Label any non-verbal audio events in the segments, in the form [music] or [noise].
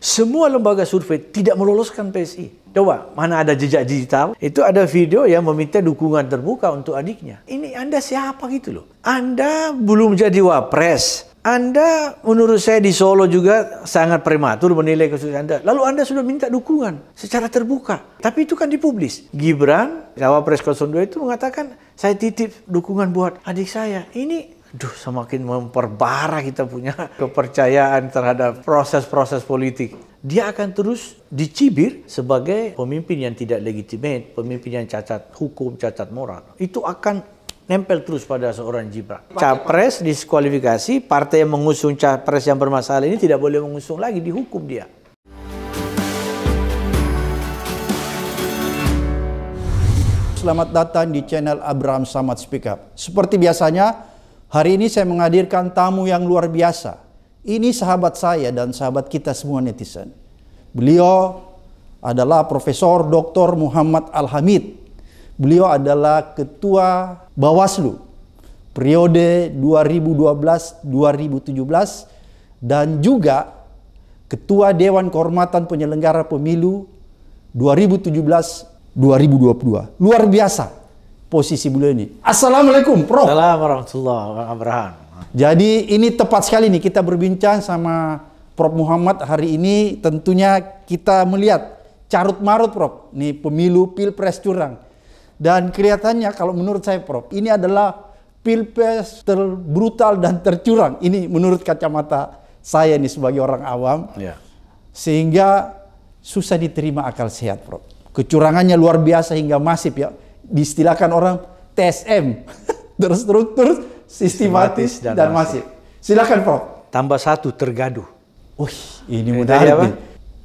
Semua lembaga survei tidak meloloskan PSI. Coba, mana ada jejak digital? Itu ada video yang meminta dukungan terbuka untuk adiknya. Ini Anda siapa gitu loh? Anda belum jadi wapres. Anda menurut saya di Solo juga sangat prematur menilai kesulitan Anda. Lalu Anda sudah minta dukungan secara terbuka. Tapi itu kan dipublis. Gibran, Cawapres 02 itu mengatakan, saya titip dukungan buat adik saya. Ini Duh, semakin memperparah kita punya kepercayaan terhadap proses-proses politik. Dia akan terus dicibir sebagai pemimpin yang tidak legitimate, pemimpin yang cacat hukum, cacat moral. Itu akan nempel terus pada seorang Gibran. Capres diskualifikasi, partai yang mengusung capres yang bermasalah ini tidak boleh mengusung lagi, dihukum dia. Selamat datang di channel Abraham Samad Speak Up. Seperti biasanya, Hari ini saya menghadirkan tamu yang luar biasa. Ini sahabat saya dan sahabat kita semua netizen. Beliau adalah Profesor Dr. Muhammad Al-Hamid. Beliau adalah Ketua Bawaslu periode 2012-2017 dan juga Ketua Dewan Kehormatan Penyelenggara Pemilu 2017-2022. Luar biasa posisi beliau ini. Assalamualaikum, Prof. Assalamualaikum warahmatullahi wabarakatuh. Jadi ini tepat sekali nih kita berbincang sama Prof Muhammad hari ini tentunya kita melihat carut marut Prof. Nih pemilu pilpres curang. Dan kelihatannya kalau menurut saya Prof, ini adalah pilpres terbrutal dan tercurang. Ini menurut kacamata saya nih sebagai orang awam. Ya. Sehingga susah diterima akal sehat Prof. Kecurangannya luar biasa hingga masif ya diistilahkan orang TSM [laughs] terstruktur, sistematis, sistematis dan, dan masif. masif. Silakan Prof. Tambah satu tergaduh. Wih, ini mudah apa?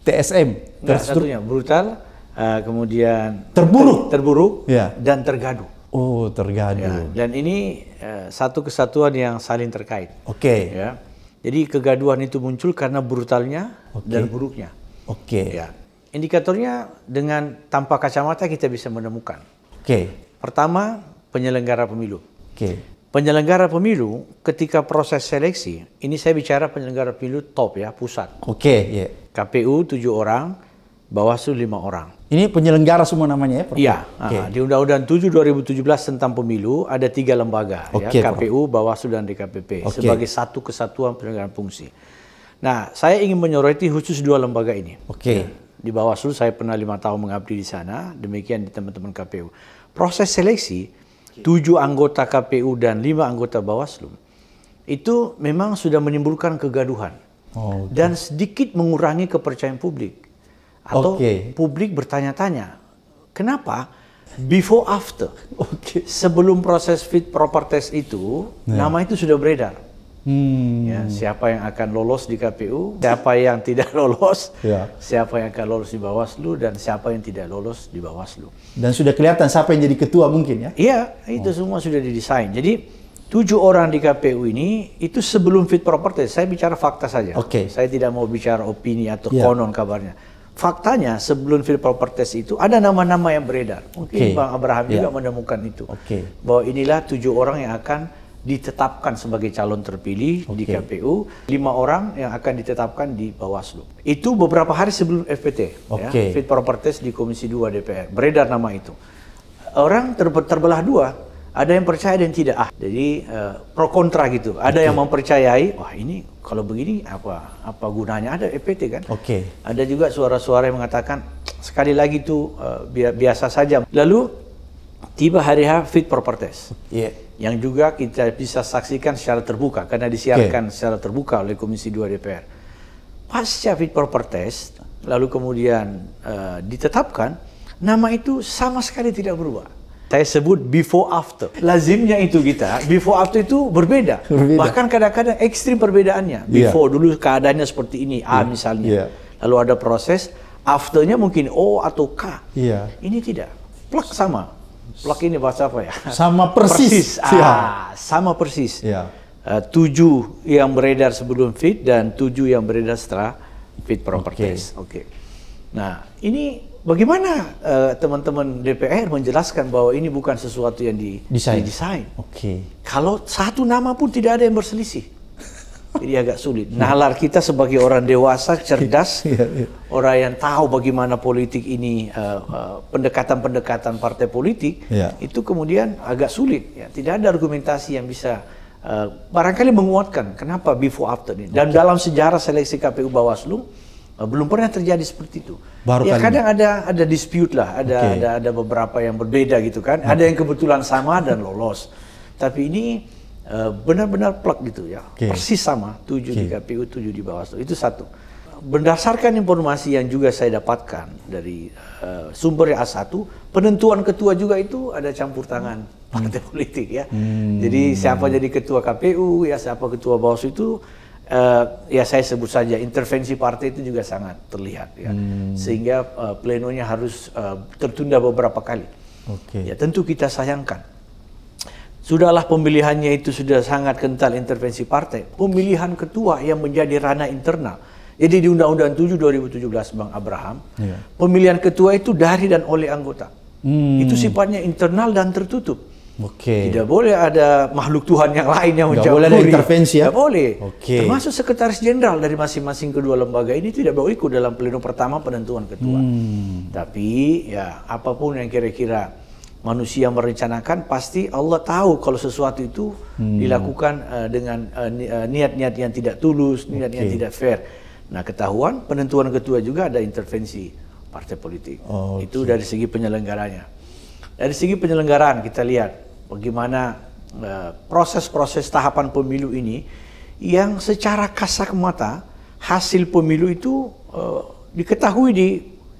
TSM terstruktur, brutal, uh, kemudian terburuk, ter, terburuk, ya. dan tergaduh. Oh, tergaduh. Ya, dan ini uh, satu kesatuan yang saling terkait. Oke. Okay. Ya. Jadi kegaduhan itu muncul karena brutalnya okay. dan buruknya. Oke. Okay. Ya. Indikatornya dengan tanpa kacamata kita bisa menemukan. Okay. Pertama, penyelenggara pemilu. Okay. Penyelenggara pemilu ketika proses seleksi, ini saya bicara penyelenggara pemilu top ya, pusat. Oke, okay, ya. yeah. KPU tujuh orang, Bawaslu lima orang. Ini penyelenggara semua namanya ya? Iya. Okay. Ah, di Undang-Undang 7 2017 tentang pemilu ada tiga lembaga, okay, ya, KPU, Prof. Bawaslu, dan DKPP okay. sebagai satu kesatuan penyelenggaraan fungsi. Nah, saya ingin menyoroti khusus dua lembaga ini. Oke. Okay. Ya, di Bawaslu saya pernah lima tahun mengabdi di sana, demikian di teman-teman KPU proses seleksi tujuh anggota KPU dan lima anggota Bawaslu itu memang sudah menimbulkan kegaduhan oh, okay. dan sedikit mengurangi kepercayaan publik atau okay. publik bertanya-tanya kenapa before after okay. sebelum proses fit proper test itu yeah. nama itu sudah beredar Hmm. Ya, siapa yang akan lolos di KPU, siapa yang tidak [laughs] lolos, ya. siapa yang akan lolos di Bawaslu, dan siapa yang tidak lolos di Bawaslu. Dan sudah kelihatan siapa yang jadi ketua mungkin ya? Iya, itu oh. semua sudah didesain. Jadi tujuh orang di KPU ini itu sebelum fit proper Saya bicara fakta saja. Oke. Okay. Saya tidak mau bicara opini atau ya. konon kabarnya. Faktanya sebelum fit proper itu ada nama-nama yang beredar. Mungkin okay. Bang Abraham ya. juga menemukan itu. Oke. Okay. Bahwa inilah tujuh orang yang akan ditetapkan sebagai calon terpilih okay. di KPU, lima orang yang akan ditetapkan di Bawaslu. Itu beberapa hari sebelum FPT, okay. ya, fit proper test di Komisi 2 DPR. Beredar nama itu. Orang ter terbelah dua, ada yang percaya dan tidak. Ah, jadi uh, pro kontra gitu. Ada okay. yang mempercayai, wah ini kalau begini apa apa gunanya ada FPT kan? Oke. Okay. Ada juga suara-suara yang mengatakan sekali lagi itu uh, eh, biasa saja. Lalu tiba hari H fit proper test. Yeah yang juga kita bisa saksikan secara terbuka karena disiarkan okay. secara terbuka oleh Komisi 2 DPR. Pasca fit proper test lalu kemudian uh, ditetapkan nama itu sama sekali tidak berubah. Saya sebut before after. Lazimnya itu kita before after itu berbeda. berbeda. Bahkan kadang-kadang ekstrim perbedaannya. Iya. Before yeah. dulu keadaannya seperti ini A iya. misalnya. Yeah. Lalu ada proses afternya mungkin O atau K. Yeah. Ini tidak. Plak sama Plug ini bahasa apa ya? Sama persis. persis. Ya. sama persis. Ya. Uh, tujuh yang beredar sebelum fit dan tujuh yang beredar setelah fit proper properties. Oke. Okay. Nah, ini bagaimana eh, teman-teman uh, DPR menjelaskan bahwa ini bukan sesuatu yang di, desain Oke. Okay. Kalau satu nama pun tidak ada yang berselisih. Jadi agak sulit. Nalar kita sebagai orang dewasa, cerdas, [laughs] yeah, yeah. orang yang tahu bagaimana politik ini eh, eh, pendekatan-pendekatan uh, uh, partai politik yeah. itu kemudian agak sulit. Ya. Tidak ada argumentasi yang bisa uh, barangkali menguatkan kenapa before after ini. Dan okay. dalam sejarah seleksi KPU Bawaslu uh, belum pernah terjadi seperti itu. Baru ya kadang ada ada dispute lah, ada okay. ada ada beberapa yang berbeda gitu kan. Okay. Ada yang kebetulan sama dan lolos. Tapi ini Eh, benar-benar plek gitu ya. Okay. Persis sama, 7 okay. di KPU, 7 di Bawaslu. Itu satu. Berdasarkan informasi yang juga saya dapatkan dari uh, sumber A1, penentuan ketua juga itu ada campur tangan hmm. partai politik ya. Hmm. Jadi siapa jadi ketua KPU, ya siapa ketua Bawaslu itu uh, ya saya sebut saja intervensi partai itu juga sangat terlihat ya. Hmm. Sehingga uh, plenonya harus uh, tertunda beberapa kali. Okay. Ya tentu kita sayangkan Sudahlah pemilihannya itu sudah sangat kental intervensi partai. Pemilihan ketua yang menjadi ranah internal. Jadi di Undang-Undang 7 2017 Bang Abraham, ya. pemilihan ketua itu dari dan oleh anggota. Hmm. Itu sifatnya internal dan tertutup. Okay. Tidak boleh ada makhluk Tuhan yang lain yang mencampuri. Tidak boleh ada intervensi ya? Tidak boleh. Okay. Termasuk sekretaris jenderal dari masing-masing kedua lembaga ini tidak boleh ikut dalam pleno pertama penentuan ketua. Hmm. Tapi ya apapun yang kira-kira manusia merencanakan pasti Allah tahu kalau sesuatu itu hmm. dilakukan uh, dengan eh, niat eh, niat-niat yang tidak tulus, niat okay. yang tidak fair. Nah, ketahuan penentuan ketua juga ada intervensi partai politik. okay. Itu dari segi penyelenggaranya. Dari segi penyelenggaraan kita lihat bagaimana proses proses-proses tahapan pemilu ini yang secara kasat mata hasil pemilu itu uh, diketahui di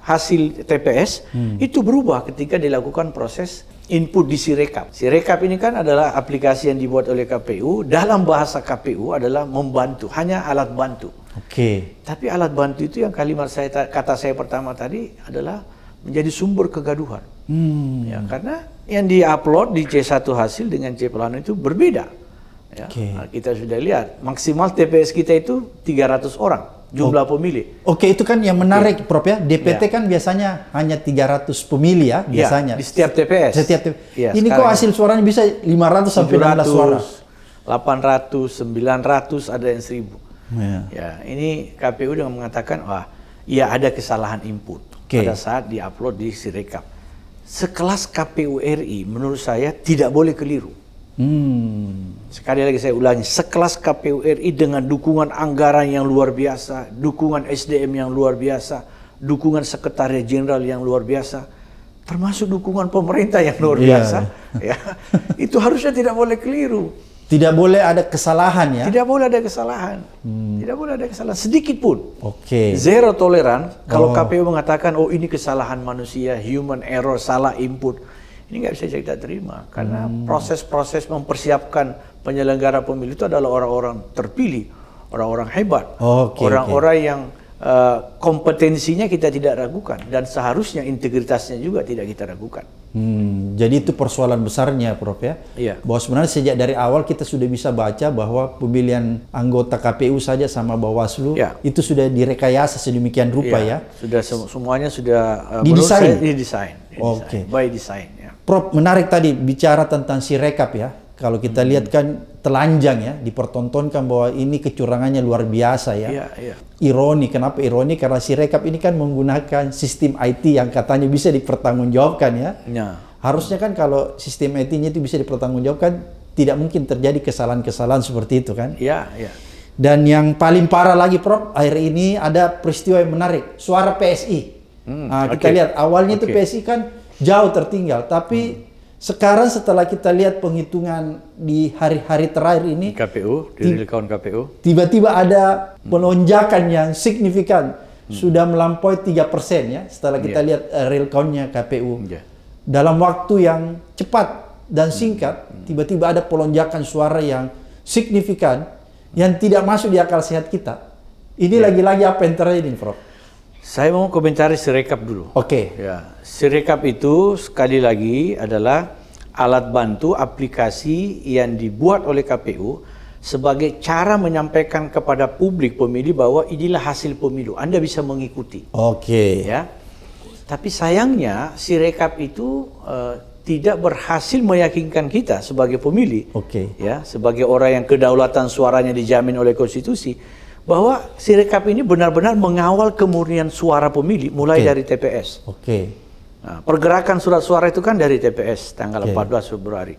hasil TPS hmm. itu berubah ketika dilakukan proses input di Sirekap. Sirekap ini kan adalah aplikasi yang dibuat oleh KPU dalam bahasa KPU adalah membantu, hanya alat bantu. Oke. Okay. Tapi alat bantu itu yang kalimat saya kata saya pertama tadi adalah menjadi sumber kegaduhan. Hmm. Ya, karena yang diupload di C1 hasil dengan C pelanu itu berbeda. Ya. Okay. kita sudah lihat maksimal TPS kita itu 300 orang jumlah pemilih. Oke, itu kan yang menarik okay. Prof ya. DPT yeah. kan biasanya hanya 300 pemilih ya, ya biasanya. Yeah. di setiap TPS. Setiap TPS. Ya, Ini kok hasil suaranya bisa 500 sampai 600 suara. 800, 900, ada yang 1000. Ya. ya, ini KPU dengan mengatakan wah, ya ada kesalahan input okay. pada saat diupload di Sirekap. Sekelas KPU RI menurut saya tidak boleh keliru. Hmm. Sekali lagi saya ulangi, sekelas KPU RI dengan dukungan anggaran yang luar biasa, dukungan SDM yang luar biasa, dukungan sekretariat jenderal yang luar biasa, termasuk dukungan pemerintah yang luar iya. biasa, ya, [laughs] itu harusnya tidak boleh keliru. Tidak boleh ada kesalahan ya. Tidak boleh ada kesalahan. Hmm. Tidak boleh ada kesalahan sedikit pun. Oke. Okay. Zero toleran kalau oh. KPU mengatakan oh ini kesalahan manusia, human error, salah input ini nggak bisa kita terima karena hmm. proses-proses mempersiapkan penyelenggara pemilu itu adalah orang-orang terpilih, orang-orang hebat, orang-orang okay, okay. yang uh, kompetensinya kita tidak ragukan dan seharusnya integritasnya juga tidak kita ragukan. Hmm, jadi itu persoalan besarnya, Prof ya. Iya. Bahwa sebenarnya sejak dari awal kita sudah bisa baca bahwa pemilihan anggota KPU saja sama Bawaslu iya. itu sudah direkayasa sedemikian rupa ya. ya. Sudah semuanya sudah uh, didesain. Didesain. Oke. Okay. By design. Prof menarik tadi bicara tentang si rekap ya. Kalau kita hmm. lihat kan telanjang ya, dipertontonkan bahwa ini kecurangannya luar biasa ya. Yeah, yeah. Ironi, kenapa ironi? Karena si rekap ini kan menggunakan sistem IT yang katanya bisa dipertanggungjawabkan ya. Yeah. Harusnya kan kalau sistem IT-nya itu bisa dipertanggungjawabkan, tidak mungkin terjadi kesalahan-kesalahan seperti itu kan. Iya, iya. Dan yang paling parah lagi, Prof, akhir ini ada peristiwa yang menarik, suara PSI. Hmm, nah, kita okay. lihat awalnya okay. itu PSI kan jauh tertinggal. Tapi hmm. sekarang setelah kita lihat penghitungan di hari-hari terakhir ini KPU, di kawan KPU, tiba-tiba ada penonjakan yang signifikan. Hmm. Sudah melampaui tiga persen ya setelah kita yeah. lihat uh, real count-nya KPU. Yeah. Dalam waktu yang cepat dan hmm. singkat, hmm. tiba-tiba hmm. ada pelonjakan suara yang signifikan yang tidak masuk di akal sehat kita. Ini iya. lagi-lagi yeah. apa yang terjadi, Prof? Saya mau komentari sirekap dulu. Oke. Okay. Ya, sirekap itu sekali lagi adalah alat bantu aplikasi yang dibuat oleh KPU sebagai cara menyampaikan kepada publik pemilih bahwa inilah hasil pemilu. Anda bisa mengikuti. Oke. Okay. Ya. Tapi sayangnya sirekap itu uh, tidak berhasil meyakinkan kita sebagai pemilih, okay. ya, sebagai orang yang kedaulatan suaranya dijamin oleh konstitusi bahwa Sirekap ini benar-benar mengawal kemurnian suara pemilih mulai okay. dari TPS. Oke. Okay. Nah, pergerakan surat suara itu kan dari TPS tanggal okay. 14 Februari.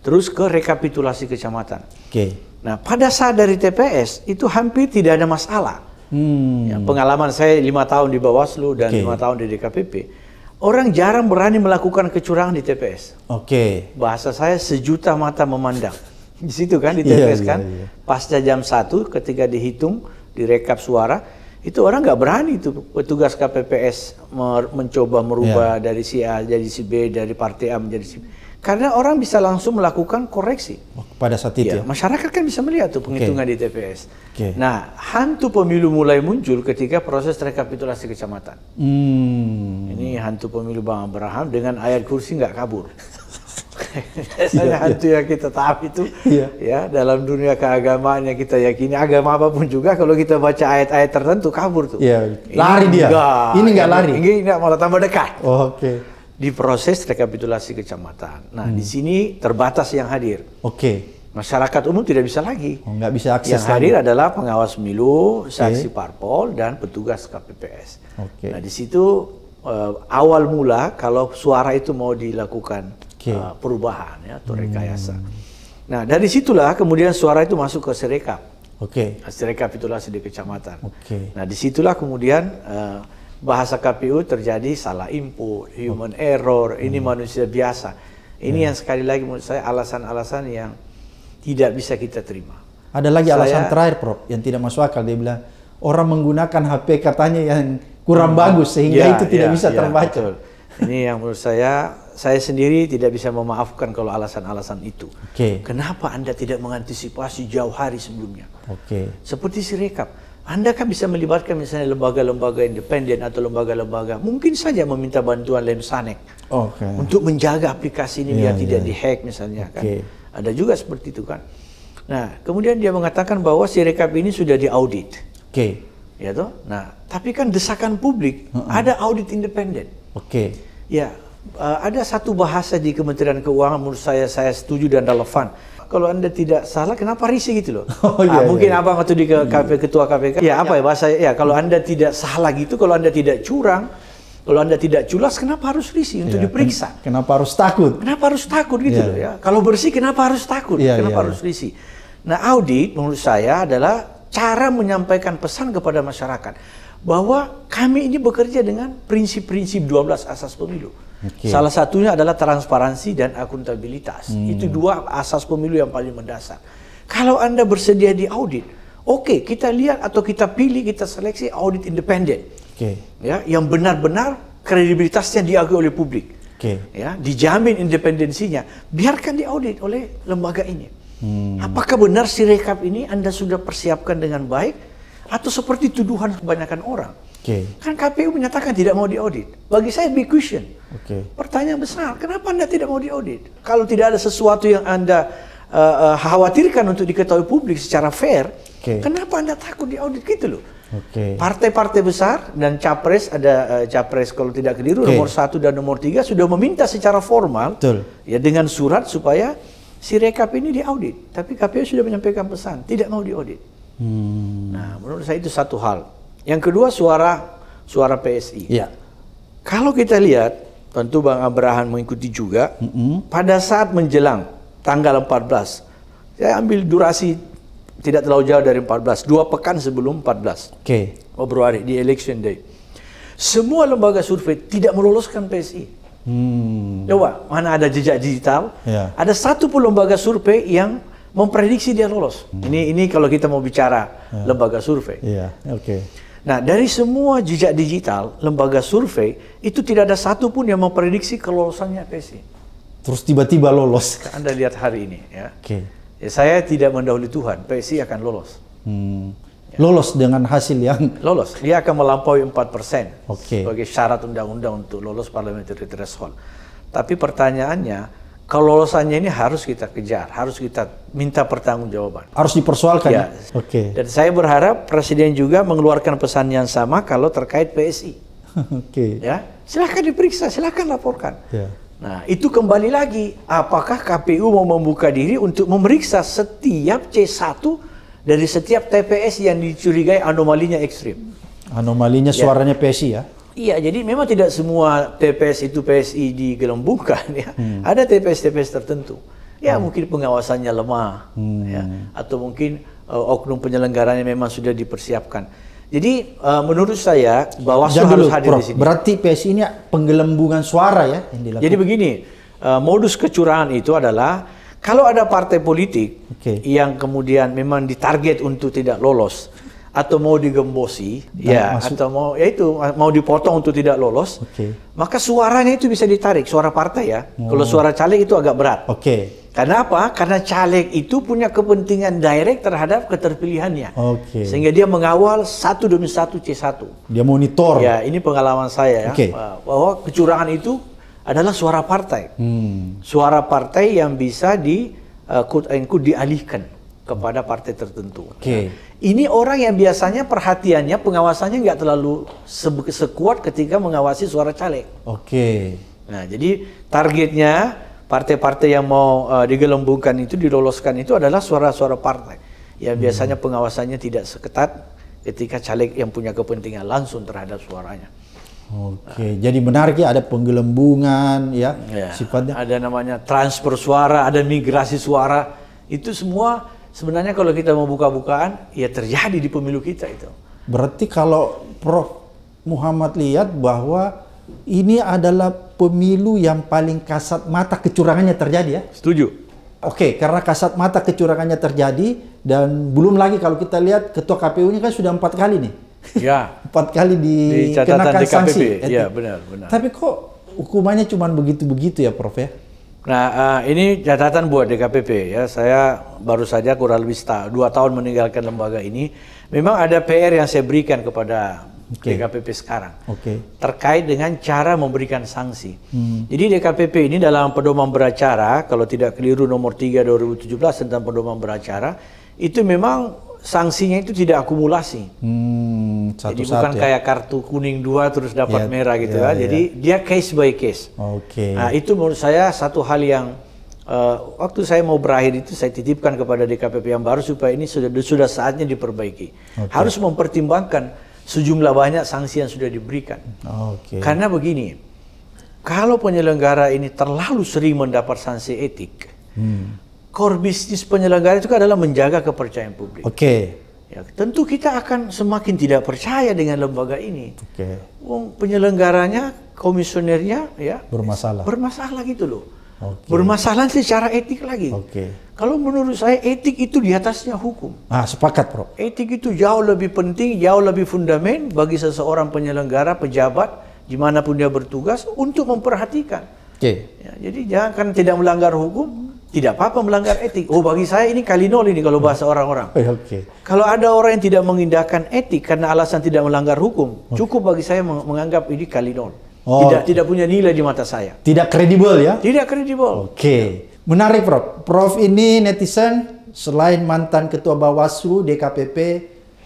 Terus ke rekapitulasi kecamatan. Oke. Okay. Nah, pada saat dari TPS itu hampir tidak ada masalah. Hmm. Ya, pengalaman saya lima tahun di Bawaslu dan lima okay. tahun di DKPP, orang jarang berani melakukan kecurangan di TPS. Oke. Okay. Bahasa saya sejuta mata memandang di situ kan di iya, TPS yeah, kan. Yeah, yeah. Pasca jam satu ketika dihitung, direkap suara, itu orang nggak berani tuh petugas KPPS mencoba merubah yeah. dari si A jadi si B, dari partai A menjadi si B. Karena orang bisa langsung melakukan koreksi. Oh, pada saat itu ya, ya? Masyarakat kan bisa melihat tuh penghitungan okay. di TPS. Okay. Nah, hantu pemilu mulai muncul ketika proses rekapitulasi kecamatan. Hmm. Ini hantu pemilu Bang Abraham dengan ayat kursi nggak kabur. Biasanya yeah, hantu iya. yeah. yang kita tahu itu yeah. ya dalam dunia keagamaan yang kita yakini agama apapun juga kalau kita baca ayat-ayat tertentu kabur tuh. Yeah. Lari ini dia. Enggak, ini enggak lari. Ini enggak malah tambah dekat. Oh, Oke. Okay. Di proses rekapitulasi kecamatan. Nah, hmm. di sini terbatas yang hadir. Oke. Okay. Masyarakat umum tidak bisa lagi. Oh, nggak bisa akses. Yang hadir lagi. adalah pengawas milu, saksi okay. parpol, dan petugas KPPS. Oke. Okay. Nah, di situ uh, awal mula kalau suara itu mau dilakukan okay. uh, eh, perubahan ya atau hmm. rekayasa. Hmm. Nah dari situlah kemudian suara itu masuk ke Serekap. Oke. Okay. Nah, Serekap itulah sedi kecamatan. Oke. Okay. Nah disitulah kemudian uh, bahasa KPU terjadi salah input, human okay. Oh. error. Ini hmm. manusia biasa. Ini hmm. yang sekali lagi menurut saya alasan-alasan yang tidak bisa kita terima. Ada lagi saya, alasan terakhir, Prof, yang tidak masuk akal. Dia bilang orang menggunakan HP katanya yang kurang hmm. bagus sehingga ya, itu tidak ya, bisa ya, terbaca. Betul. Ini yang menurut saya saya sendiri tidak bisa memaafkan kalau alasan-alasan itu. Okay. Kenapa Anda tidak mengantisipasi jauh hari sebelumnya? Okay. Seperti sirekap, Anda kan bisa melibatkan misalnya lembaga-lembaga independen atau lembaga-lembaga mungkin saja meminta bantuan Lemsanek. okay. untuk menjaga aplikasi ini yeah, biar yeah. tidak iya. dihack misalnya okay. kan. Ada juga seperti itu kan. Nah, kemudian dia mengatakan bahwa sirekap ini sudah diaudit. Oke. Okay. Ya toh. Nah, tapi kan desakan publik uh -uh. ada audit independen. Oke. Okay. Ya, Uh, ada satu bahasa di Kementerian Keuangan menurut saya saya setuju dan relevan. Kalau anda tidak salah, kenapa risih gitu loh? [laughs] Oh, iya, ah, iya. mungkin iya. abang waktu di ke iya. ketua KPK, ya apa ya bahasa ya kalau hmm. anda tidak salah gitu, kalau anda tidak curang, kalau Anda tidak culas, kenapa harus risih untuk ya, diperiksa? kenapa harus takut? Kenapa harus takut gitu ya. loh ya? Kalau bersih, kenapa harus takut? Ya, kenapa ya, harus iya. risih? Nah, audit menurut saya adalah cara menyampaikan pesan kepada masyarakat bahwa kami ini bekerja dengan prinsip-prinsip 12 asas pemilu. Okay. Salah satunya adalah transparansi dan akuntabilitas. Hmm. Itu dua asas pemilu yang paling mendasar. Kalau Anda bersedia di audit, oke, okay, kita lihat atau kita pilih, kita seleksi audit independen. Okay. Ya, yang benar-benar kredibilitasnya diakui oleh publik. Okay. Ya, dijamin independensinya. Biarkan diaudit oleh lembaga ini. Hmm. Apakah benar si rekap ini Anda sudah persiapkan dengan baik atau seperti tuduhan kebanyakan orang? Okay. Kan KPU menyatakan tidak mau diaudit. Bagi saya big question. Okay. Pertanyaan besar, kenapa Anda tidak mau diaudit? Kalau tidak ada sesuatu yang Anda uh, uh, khawatirkan untuk diketahui publik secara fair, okay. kenapa Anda takut diaudit gitu loh? Partai-partai okay. besar dan capres ada uh, capres kalau tidak keliru okay. nomor satu dan nomor tiga sudah meminta secara formal Betul. ya dengan surat supaya si rekap ini diaudit. Tapi KPU sudah menyampaikan pesan tidak mau diaudit. Hmm. Nah, menurut saya itu satu hal. Yang kedua suara suara PSI. Ya. Kalau kita lihat, tentu Bang Abrahan mengikuti juga. Mm -hmm. Pada saat menjelang tanggal 14, saya ambil durasi tidak terlalu jauh dari 14, dua pekan sebelum 14. Oke. Okay. Februari di election day. Semua lembaga survei tidak meloloskan PSI. Hmm. Coba mana ada jejak digital? Ya. Ada satu pun lembaga survei yang memprediksi dia lolos. Hmm. Ini ini kalau kita mau bicara ya. lembaga survei. Iya. Oke. Okay. Nah, dari semua jejak digital, lembaga survei, itu tidak ada satu pun yang memprediksi kelolosannya PSI. Terus tiba-tiba lolos. Anda lihat hari ini ya. Oke. Okay. Ya, saya tidak mendahului Tuhan, PSI akan lolos. Hmm. Ya. Lolos dengan hasil yang? [laughs] Lolos. Dia akan melampaui 4% okay. sebagai syarat undang-undang untuk lolos parliamentary threshold. Tapi pertanyaannya, kelolosannya ini harus kita kejar, harus kita minta pertanggungjawaban. Harus dipersoalkan. Ya. ya? Oke. Okay. Dan saya berharap presiden juga mengeluarkan pesan yang sama kalau terkait PSI. [laughs] Oke. Okay. Ya, silakan diperiksa, silakan laporkan. Ya. Nah, itu kembali lagi, apakah KPU mau membuka diri untuk memeriksa setiap C1 dari setiap TPS yang dicurigai anomalinya ekstrim? Anomalinya ya. suaranya ya. PSI ya? Iya, jadi memang tidak semua TPS itu PSI digelembungkan ya. Hmm. Ada TPS-TPS tertentu. Ya hmm. mungkin pengawasannya lemah ya. hmm. ya atau mungkin uh, oknum penyelenggaranya memang sudah dipersiapkan. Jadi uh, menurut saya Bawaslu harus dulu, hadir Prof. di sini. Berarti PSI ini penggelembungan suara ya yang dilakukan. Jadi begini, uh, modus kecurangan itu adalah kalau ada partai politik okay. yang kemudian memang ditarget untuk tidak lolos, atau mau digembosi, Dan nah, ya, maksud... atau mau ya itu mau dipotong untuk tidak lolos, okay. maka suaranya itu bisa ditarik, suara partai ya. Oh. Kalau suara caleg itu agak berat. Oke. Okay. Karena apa? Karena caleg itu punya kepentingan direct terhadap keterpilihannya. Oke. Okay. Sehingga dia mengawal satu demi satu C1. Dia monitor. Ya, ini pengalaman saya ya. Okay. Bahwa kecurangan itu adalah suara partai. Hmm. Suara partai yang bisa di uh, quote unquote dialihkan kepada partai tertentu. Oke. Okay. Ya. Nah, ini orang yang biasanya perhatiannya, pengawasannya nggak terlalu se sekuat ketika mengawasi suara caleg. Oke. Okay. Nah, jadi targetnya partai-partai yang mau uh, digelembungkan itu, diloloskan itu adalah suara-suara partai. Yang hmm. biasanya pengawasannya tidak seketat ketika caleg yang punya kepentingan langsung terhadap suaranya. Oke, okay. jadi menarik ya ada penggelembungan ya, ya sifatnya. Ada namanya transfer suara, ada migrasi suara. Itu semua sebenarnya kalau kita mau buka-bukaan, ya terjadi di pemilu kita itu. Berarti kalau Prof. Muhammad lihat bahwa ini adalah pemilu yang paling kasat mata kecurangannya terjadi ya? Setuju. Oke, karena kasat mata kecurangannya terjadi dan belum lagi kalau kita lihat ketua KPU nya kan sudah empat kali nih. Ya. [laughs] empat kali dikenakan di sanksi. Iya benar, benar. Tapi kok hukumannya cuma begitu-begitu ya, Prof ya? Nah, uh, ini catatan buat DKPP ya. Saya baru saja kurang lebih setah, dua tahun meninggalkan lembaga ini. Memang ada PR yang saya berikan kepada okay. DKPP sekarang okay. terkait dengan cara memberikan sanksi. Hmm. Jadi DKPP ini dalam pedoman beracara, kalau tidak keliru nomor 3 2017 tentang pedoman beracara, itu memang sanksinya itu tidak akumulasi. Hmm, satu Jadi bukan ya? kayak kartu kuning dua terus dapat ya, merah gitu ya, kan. Ya. Jadi dia case by case. Oke. Okay. Nah itu menurut saya satu hal yang uh, waktu saya mau berakhir itu saya titipkan kepada DKPP yang baru supaya ini sudah sudah saatnya diperbaiki. Okay. Harus mempertimbangkan sejumlah banyak sanksi yang sudah diberikan. Okay. Karena begini, kalau penyelenggara ini terlalu sering mendapat sanksi etik. Hmm core bisnis penyelenggara itu adalah menjaga kepercayaan publik. Oke. Okay. Ya, tentu kita akan semakin tidak percaya dengan lembaga ini. Oke. Okay. penyelenggaranya, komisionernya, ya bermasalah. Bermasalah gitu loh. Okay. Bermasalah secara etik lagi. Oke. Okay. Kalau menurut saya etik itu di atasnya hukum. Ah sepakat bro. Etik itu jauh lebih penting, jauh lebih fundament bagi seseorang penyelenggara, pejabat, dimanapun dia bertugas untuk memperhatikan. Oke. Okay. Ya, jadi jangan tidak melanggar hukum, tidak apa-apa melanggar etik. Oh bagi saya ini kalinol ini kalau bahasa orang-orang. Eh, Oke. Okay. Kalau ada orang yang tidak mengindahkan etik karena alasan tidak melanggar hukum, okay. Oh. cukup bagi saya menganggap ini kalinol. Oh, tidak okay. tidak punya nilai di mata saya. Tidak kredibel ya? Tidak kredibel. Oke. Okay. Menarik Prof. Prof ini netizen selain mantan ketua Bawaslu DKPP,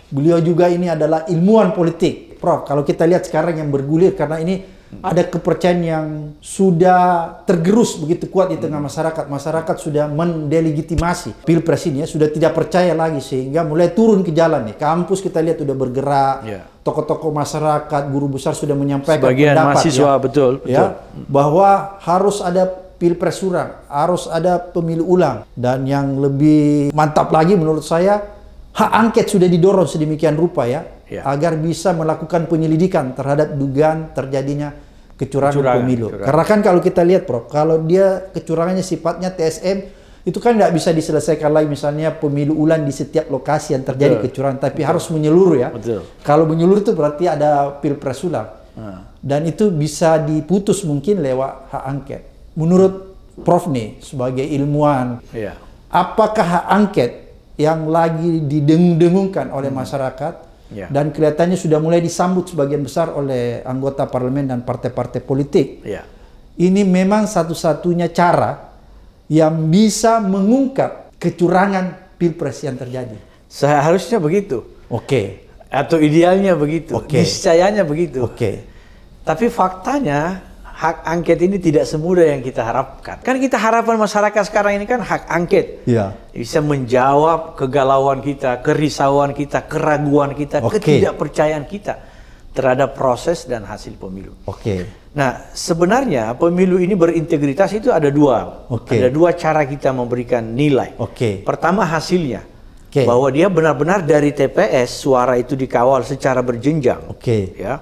beliau juga ini adalah ilmuwan politik. Prof, kalau kita lihat sekarang yang bergulir karena ini ada kepercayaan yang sudah tergerus begitu kuat di tengah hmm. masyarakat. Masyarakat sudah mendelegitimasi pilpres ini ya, sudah tidak percaya lagi sehingga mulai turun ke jalan nih. Kampus kita lihat sudah bergerak, ya. tokoh tokoh yeah. masyarakat, guru besar sudah menyampaikan Sebagian pendapat mahasiswa ya, betul, ya, betul. Ya, bahwa harus ada pilpres ulang, harus ada pemilu ulang. Dan yang lebih mantap lagi menurut saya, hak angket sudah didorong sedemikian rupa ya, ya. agar bisa melakukan penyelidikan terhadap dugaan terjadinya kecurangan, kecurangan pemilu. Kecurangan. Karena kan kalau kita lihat, Prof, kalau dia kecurangannya sifatnya TSM, itu kan tidak bisa diselesaikan lagi misalnya pemilu ulang di setiap lokasi yang terjadi Betul. kecurangan, tapi Betul. harus menyeluruh ya. Betul. Kalau menyeluruh itu berarti ada pilpres ulang. Hmm. Dan itu bisa diputus mungkin lewat hak angket. Menurut Prof nih sebagai ilmuwan, yeah. apakah hak angket yang lagi didengungkan oleh hmm. masyarakat yeah. dan kelihatannya sudah mulai disambut sebagian besar oleh anggota parlemen dan partai-partai politik. Yeah. Ini memang satu-satunya cara yang bisa mengungkap kecurangan pilpres yang terjadi. Seharusnya begitu. Oke. Okay. Atau idealnya begitu. Oke. Okay. Niscayanya begitu. Oke. Okay. Tapi faktanya hak angket ini tidak semudah yang kita harapkan. Kan kita harapan masyarakat sekarang ini kan hak angket. Ya. Bisa menjawab kegalauan kita, kerisauan kita, keraguan kita, okay. ketidakpercayaan kita terhadap proses dan hasil pemilu. Oke. Okay. Nah, sebenarnya pemilu ini berintegritas itu ada dua. Okay. Ada dua cara kita memberikan nilai. Oke. Okay. Pertama hasilnya. Okay. Bahwa dia benar-benar dari TPS suara itu dikawal secara berjenjang. Oke. Okay. Ya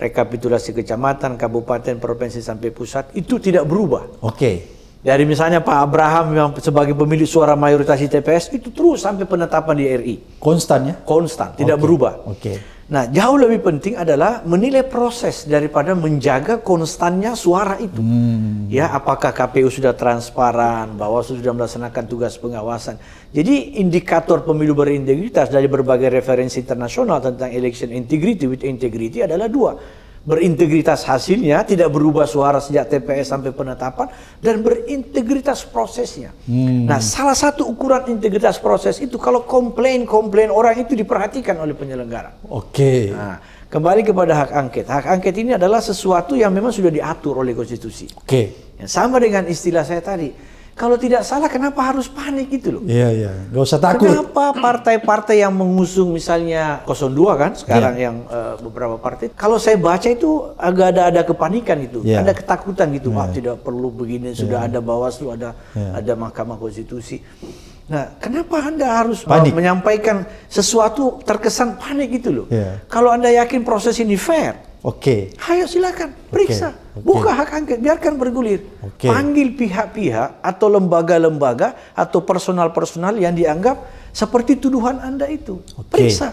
rekapitulasi kecamatan, kabupaten, provinsi sampai pusat itu tidak berubah. Oke. Okay. Dari misalnya Pak Abraham yang sebagai pemilik suara mayoritas di TPS itu terus sampai penetapan di RI. Konstan ya? Konstan, tidak okay. berubah. Oke. Okay. Nah, jauh lebih penting adalah menilai proses daripada menjaga konstannya suara itu. Hmm. Ya, apakah KPU sudah transparan, Bawaslu sudah melaksanakan tugas pengawasan. Jadi, indikator pemilu berintegritas dari berbagai referensi internasional tentang election integrity with integrity adalah dua berintegritas hasilnya, tidak berubah suara sejak TPS sampai penetapan, dan berintegritas prosesnya. Hmm. Nah, salah satu ukuran integritas proses itu kalau komplain-komplain orang itu diperhatikan oleh penyelenggara. Oke. Okay. Nah, kembali kepada hak angket. Hak angket ini adalah sesuatu yang memang sudah diatur oleh konstitusi. Oke. Okay. Ya, sama dengan istilah saya tadi kalau tidak salah, kenapa harus panik gitu loh? Iya, iya. Gak usah takut. Kenapa partai-partai yang mengusung misalnya 02 kan, sekarang yeah. yang uh, beberapa partai, kalau saya baca itu agak ada ada kepanikan gitu, yeah. ada ketakutan gitu. Yeah. Iya. tidak perlu begini, yeah. sudah iya. ada Bawaslu, ada yeah. ada Mahkamah Konstitusi. Nah, kenapa Anda harus eh, panik. menyampaikan sesuatu terkesan panik gitu loh? Yeah. Kalau Anda yakin proses ini fair, Oke. Okay. Ayo silakan periksa, okay. Okay. buka hak angket, biarkan bergulir. Okay. Panggil pihak-pihak atau lembaga-lembaga atau personal-personal yang dianggap seperti tuduhan anda itu, okay. periksa,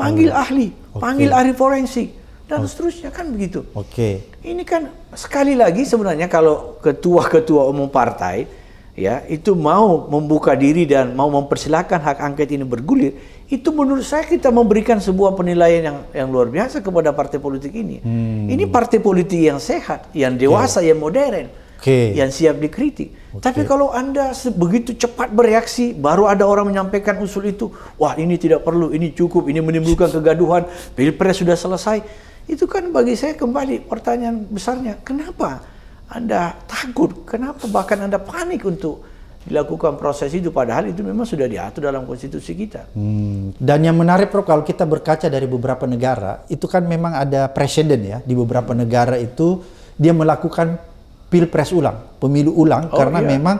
panggil okay. ahli, panggil okay. ahli forensik dan okay. seterusnya kan begitu. Oke. Okay. Ini kan sekali lagi sebenarnya kalau ketua-ketua umum partai ya itu mau membuka diri dan mau mempersilahkan hak angket ini bergulir itu menurut saya kita memberikan sebuah penilaian yang yang luar biasa kepada partai politik ini. Hmm. Ini partai politik yang sehat, yang dewasa, okay. yang modern, okay. yang siap dikritik. Okay. Tapi kalau anda begitu cepat bereaksi, baru ada orang menyampaikan usul itu, wah ini tidak perlu, ini cukup, ini menimbulkan [laughs] kegaduhan, pilpres sudah selesai, itu kan bagi saya kembali pertanyaan besarnya, kenapa anda takut, kenapa bahkan anda panik untuk dilakukan proses itu padahal itu memang sudah diatur dalam konstitusi kita. Hmm. Dan yang menarik Prof kalau kita berkaca dari beberapa negara itu kan memang ada presiden ya di beberapa negara itu dia melakukan pilpres ulang, pemilu ulang oh, karena iya. memang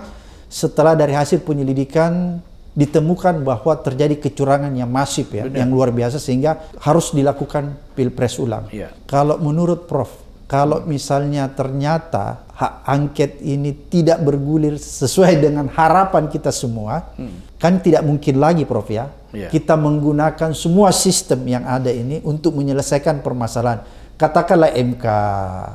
setelah dari hasil penyelidikan ditemukan bahwa terjadi kecurangan yang masif ya, Benar. yang luar biasa sehingga harus dilakukan pilpres ulang. Iya. Kalau menurut Prof kalau misalnya ternyata hak angket ini tidak bergulir sesuai dengan harapan kita semua, hmm. kan tidak mungkin lagi, Prof ya. Yeah. Kita menggunakan semua sistem yang ada ini untuk menyelesaikan permasalahan. Katakanlah MK,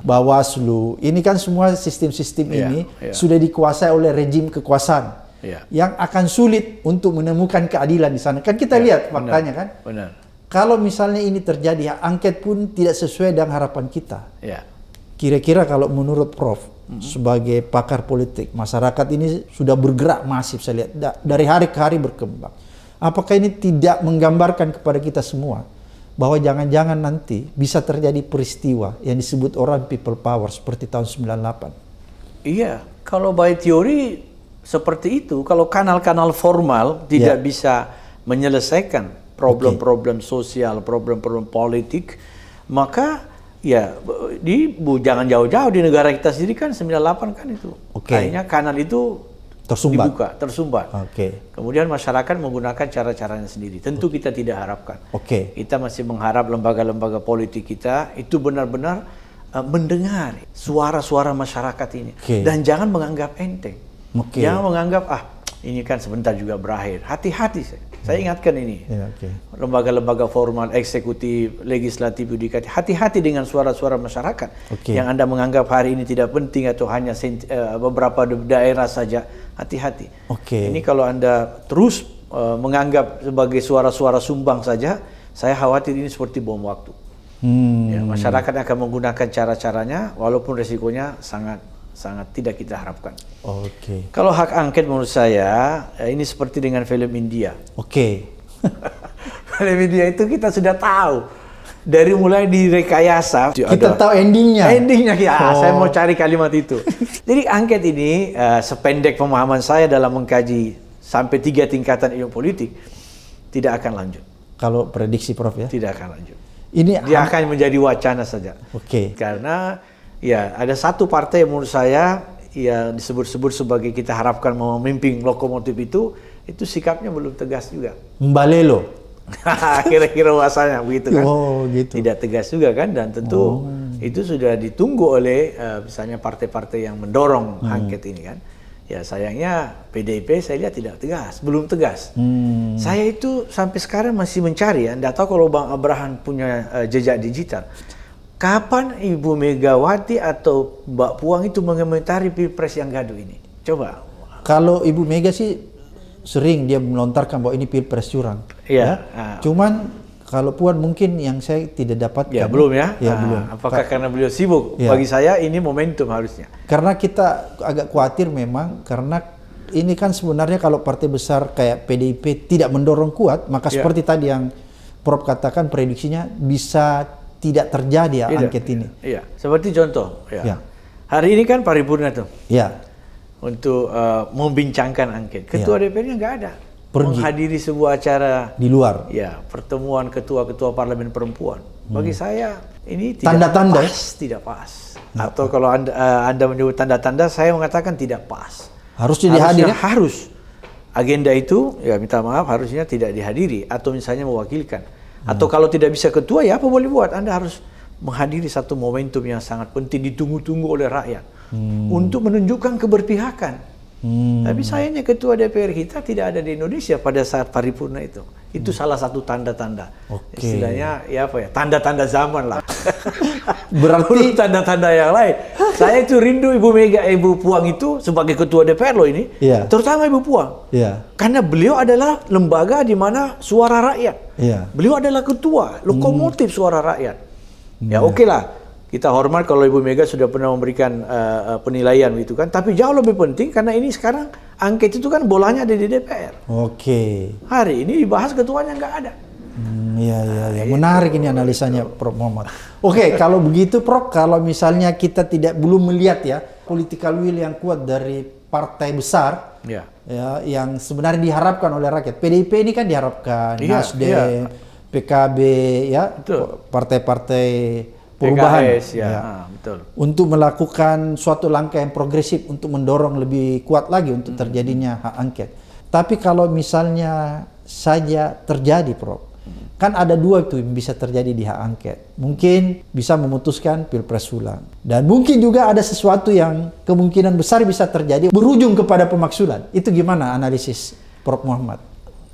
Bawaslu, ini kan semua sistem-sistem yeah. ini yeah. sudah dikuasai oleh rejim kekuasaan. Yeah. Yang akan sulit untuk menemukan keadilan di sana. Kan kita yeah. lihat faktanya benar. kan. Benar kalau misalnya ini terjadi, angket pun tidak sesuai dengan harapan kita. kira ya. Kira-kira kalau menurut Prof, mm-hmm. sebagai pakar politik, masyarakat ini sudah bergerak masif saya lihat dari hari ke hari berkembang. Apakah ini tidak menggambarkan kepada kita semua bahwa jangan-jangan nanti bisa terjadi peristiwa yang disebut orang people power seperti tahun 98? Iya, kalau by teori seperti itu, kalau kanal-kanal formal tidak ya. bisa menyelesaikan problem-problem sosial, problem-problem politik, maka ya di bu, jangan jauh-jauh di negara kita sendiri kan 98 kan itu. Okay. Akhirnya kanan itu tersumbat. dibuka, tersumbat. Okay. Kemudian masyarakat menggunakan cara-caranya sendiri. Tentu kita tidak harapkan. Okay. Kita masih mengharap lembaga-lembaga politik kita itu benar-benar uh, mendengar suara-suara masyarakat ini okay. dan jangan menganggap enteng. Okay. Jangan menganggap ah ini kan sebentar juga berakhir. Hati-hati saya. Saya hmm. ingatkan ini. Lembaga-lembaga ya, Lembaga-lembaga formal, eksekutif, legislatif, yudikatif, hati-hati dengan suara-suara masyarakat okay. yang Anda menganggap hari ini tidak penting atau hanya eh, beberapa daerah saja. Hati-hati. Okay. Ini kalau Anda terus eh, menganggap sebagai suara-suara sumbang saja, saya khawatir ini seperti bom waktu. Hmm. Ya, masyarakat akan menggunakan cara-caranya, walaupun resikonya sangat sangat tidak kita harapkan. Oke. Okay. Kalau hak angket menurut saya eh, ini seperti dengan film India. Oke. Okay. [laughs] film India itu kita sudah tahu dari mulai direkayasa. Kita ada, tahu endingnya. Endingnya ya. Oh. Saya mau cari kalimat itu. [laughs] Jadi angket ini uh, sependek pemahaman saya dalam mengkaji sampai tiga tingkatan ilmu politik tidak akan lanjut. Kalau prediksi Prof ya? Tidak akan lanjut. Ini dia akan menjadi wacana saja. Oke. Okay. Karena ya ada satu partai yang menurut saya yang disebut-sebut sebagai kita harapkan memimpin lokomotif itu itu sikapnya belum tegas juga. Mbalelo. [laughs] Kira-kira wasanya begitu kan. Oh, gitu. Tidak tegas juga kan dan tentu oh. itu sudah ditunggu oleh uh, misalnya partai-partai yang mendorong hmm. angket ini kan. Ya sayangnya PDIP saya lihat tidak tegas, belum tegas. Hmm. Saya itu sampai sekarang masih mencari ya, tidak tahu kalau Bang Abraham punya uh, jejak digital Kapan Ibu Megawati atau Mbak Puang itu mengomentari pilpres yang gaduh ini? Coba. Kalau Ibu Mega sih sering dia melontarkan bahwa ini pilpres curang. Iya. Ya. Ah. Cuman kalau Puan mungkin yang saya tidak dapat. Ya belum ya. Ya ah, belum. Apakah Ka karena beliau sibuk? Ya. Bagi saya ini momentum harusnya. Karena kita agak khawatir memang karena ini kan sebenarnya kalau partai besar kayak PDIP tidak mendorong kuat, maka ya. seperti tadi yang Prof katakan prediksinya bisa tidak terjadi ya tidak, angket ini. Iya, seperti contoh. Ya. ya. Hari ini kan paripurna tuh. Iya. Untuk uh, membincangkan angket. Ketua ya. DPR-nya nggak ada. Pergi. Menghadiri sebuah acara di luar. Iya. pertemuan ketua-ketua parlemen perempuan. Hmm. Bagi saya ini tidak tanda-tanda pas, tidak pas. Ya. Atau kalau anda, uh, anda menyebut tanda-tanda, saya mengatakan tidak pas. Harusnya dihadiri. Ya? Harus. Agenda itu, ya minta maaf, harusnya tidak dihadiri atau misalnya mewakilkan atau kalau tidak bisa ketua ya apa boleh buat? Anda harus menghadiri satu momentum yang sangat penting ditunggu-tunggu oleh rakyat hmm. untuk menunjukkan keberpihakan. Hmm. Tapi sayangnya ketua DPR kita tidak ada di Indonesia pada saat paripurna itu. Itu hmm. salah satu tanda-tanda. Okay. Istilahnya ya apa ya? Tanda-tanda zaman lah. [laughs] Berarti tanda-tanda yang lain. [laughs] Saya itu rindu Ibu Mega, Ibu Puang itu sebagai ketua DPR loh ini, yeah. terutama Ibu Puang. Yeah. Karena beliau adalah lembaga di mana suara rakyat. Yeah. Beliau adalah ketua, lokomotif hmm. suara rakyat. Ya iya. oke okay lah kita hormat kalau Ibu Mega sudah pernah memberikan uh, penilaian gitu kan. Tapi jauh lebih penting karena ini sekarang angket itu kan bolanya ada di DPR. Oke. Hari ini dibahas ketuanya nggak ada. Hmm, iya, iya, iya. Nah, ya Menarik gitu. ini analisanya Prof. Muhammad. Oke, okay, kalau begitu Prof, kalau misalnya kita tidak belum melihat ya political will yang kuat dari partai besar ya. ya yang sebenarnya diharapkan oleh rakyat. PDIP ini kan diharapkan, iya, Nasdem, iya. PKB ya, partai-partai perubahan PKS, ya. ya. Ah, nah, betul. Untuk melakukan suatu langkah yang progresif untuk mendorong lebih kuat lagi untuk hmm. terjadinya hmm. hak angket. Tapi kalau misalnya saja terjadi, Prof. Hmm. Kan ada dua itu yang bisa terjadi di hak angket. Mungkin bisa memutuskan pilpres ulang. Dan mungkin juga ada sesuatu yang kemungkinan besar bisa terjadi berujung kepada pemaksulan. Itu gimana analisis Prof Muhammad?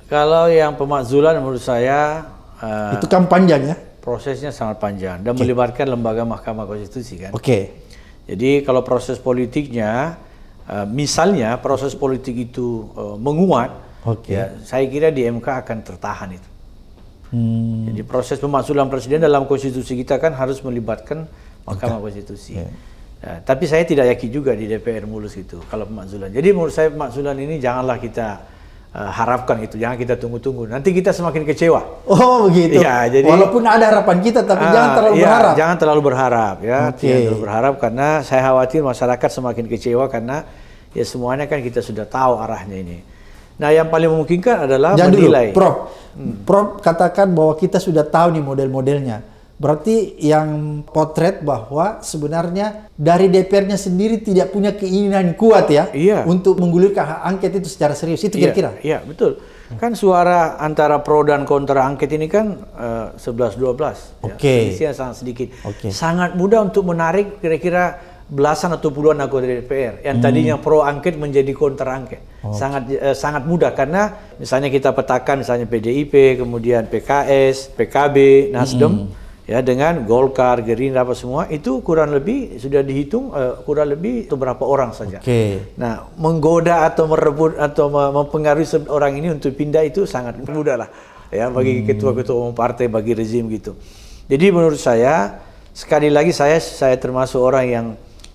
Kalau yang pemakzulan menurut saya... Uh, itu kan panjang ya? prosesnya sangat panjang dan okay. melibatkan lembaga Mahkamah Konstitusi kan. Oke. Okay. Jadi kalau proses politiknya, uh, misalnya proses politik itu uh, menguat, okay. ya, saya kira di MK akan tertahan itu. Hmm. Jadi proses pemaksulan presiden dalam konstitusi kita kan harus melibatkan Mahkamah okay. Konstitusi. Yeah. Ya, tapi saya tidak yakin juga di DPR mulus itu kalau pemaksulan. Jadi menurut saya pemaksulan ini janganlah kita Eh, harapkan itu. Jangan kita tunggu-tunggu. Nanti kita semakin kecewa. Oh begitu. Ya, jadi walaupun ada harapan kita, tapi uh, jangan ah, terlalu ya, berharap. Jangan terlalu berharap ya. Okay. Jangan terlalu berharap karena saya khawatir masyarakat semakin kecewa karena ya semuanya kan kita sudah tahu arahnya ini. Nah, yang paling memungkinkan adalah jangan menilai. Dulu, Prof. Hmm. Prof katakan bahwa kita sudah tahu nih model-modelnya. Berarti yang potret bahwa sebenarnya dari DPR-nya sendiri tidak punya keinginan kuat ya iya. untuk menggulirkan hak angket itu secara serius. Itu iya, kira-kira. Iya, iya, betul. Kan suara antara pro dan kontra angket ini kan uh, eh, 11-12. Ya, Oke. Okay. Ya. sangat sedikit. Okay. Sangat mudah untuk menarik kira-kira belasan atau puluhan anggota DPR yang hmm. tadinya pro angket menjadi kontra angket. Okay. Sangat uh, sangat mudah karena misalnya kita petakan misalnya PDIP, kemudian PKS, PKB, Nasdem. Hmm ya dengan Golkar, Gerindra apa semua itu kurang lebih sudah dihitung uh, kurang lebih itu berapa orang saja. Okay. Nah, menggoda atau merebut atau mempengaruhi orang ini untuk pindah itu sangat mudah lah ya bagi hmm. ketua-ketua umum partai bagi rezim gitu. Jadi menurut saya sekali lagi saya saya termasuk orang yang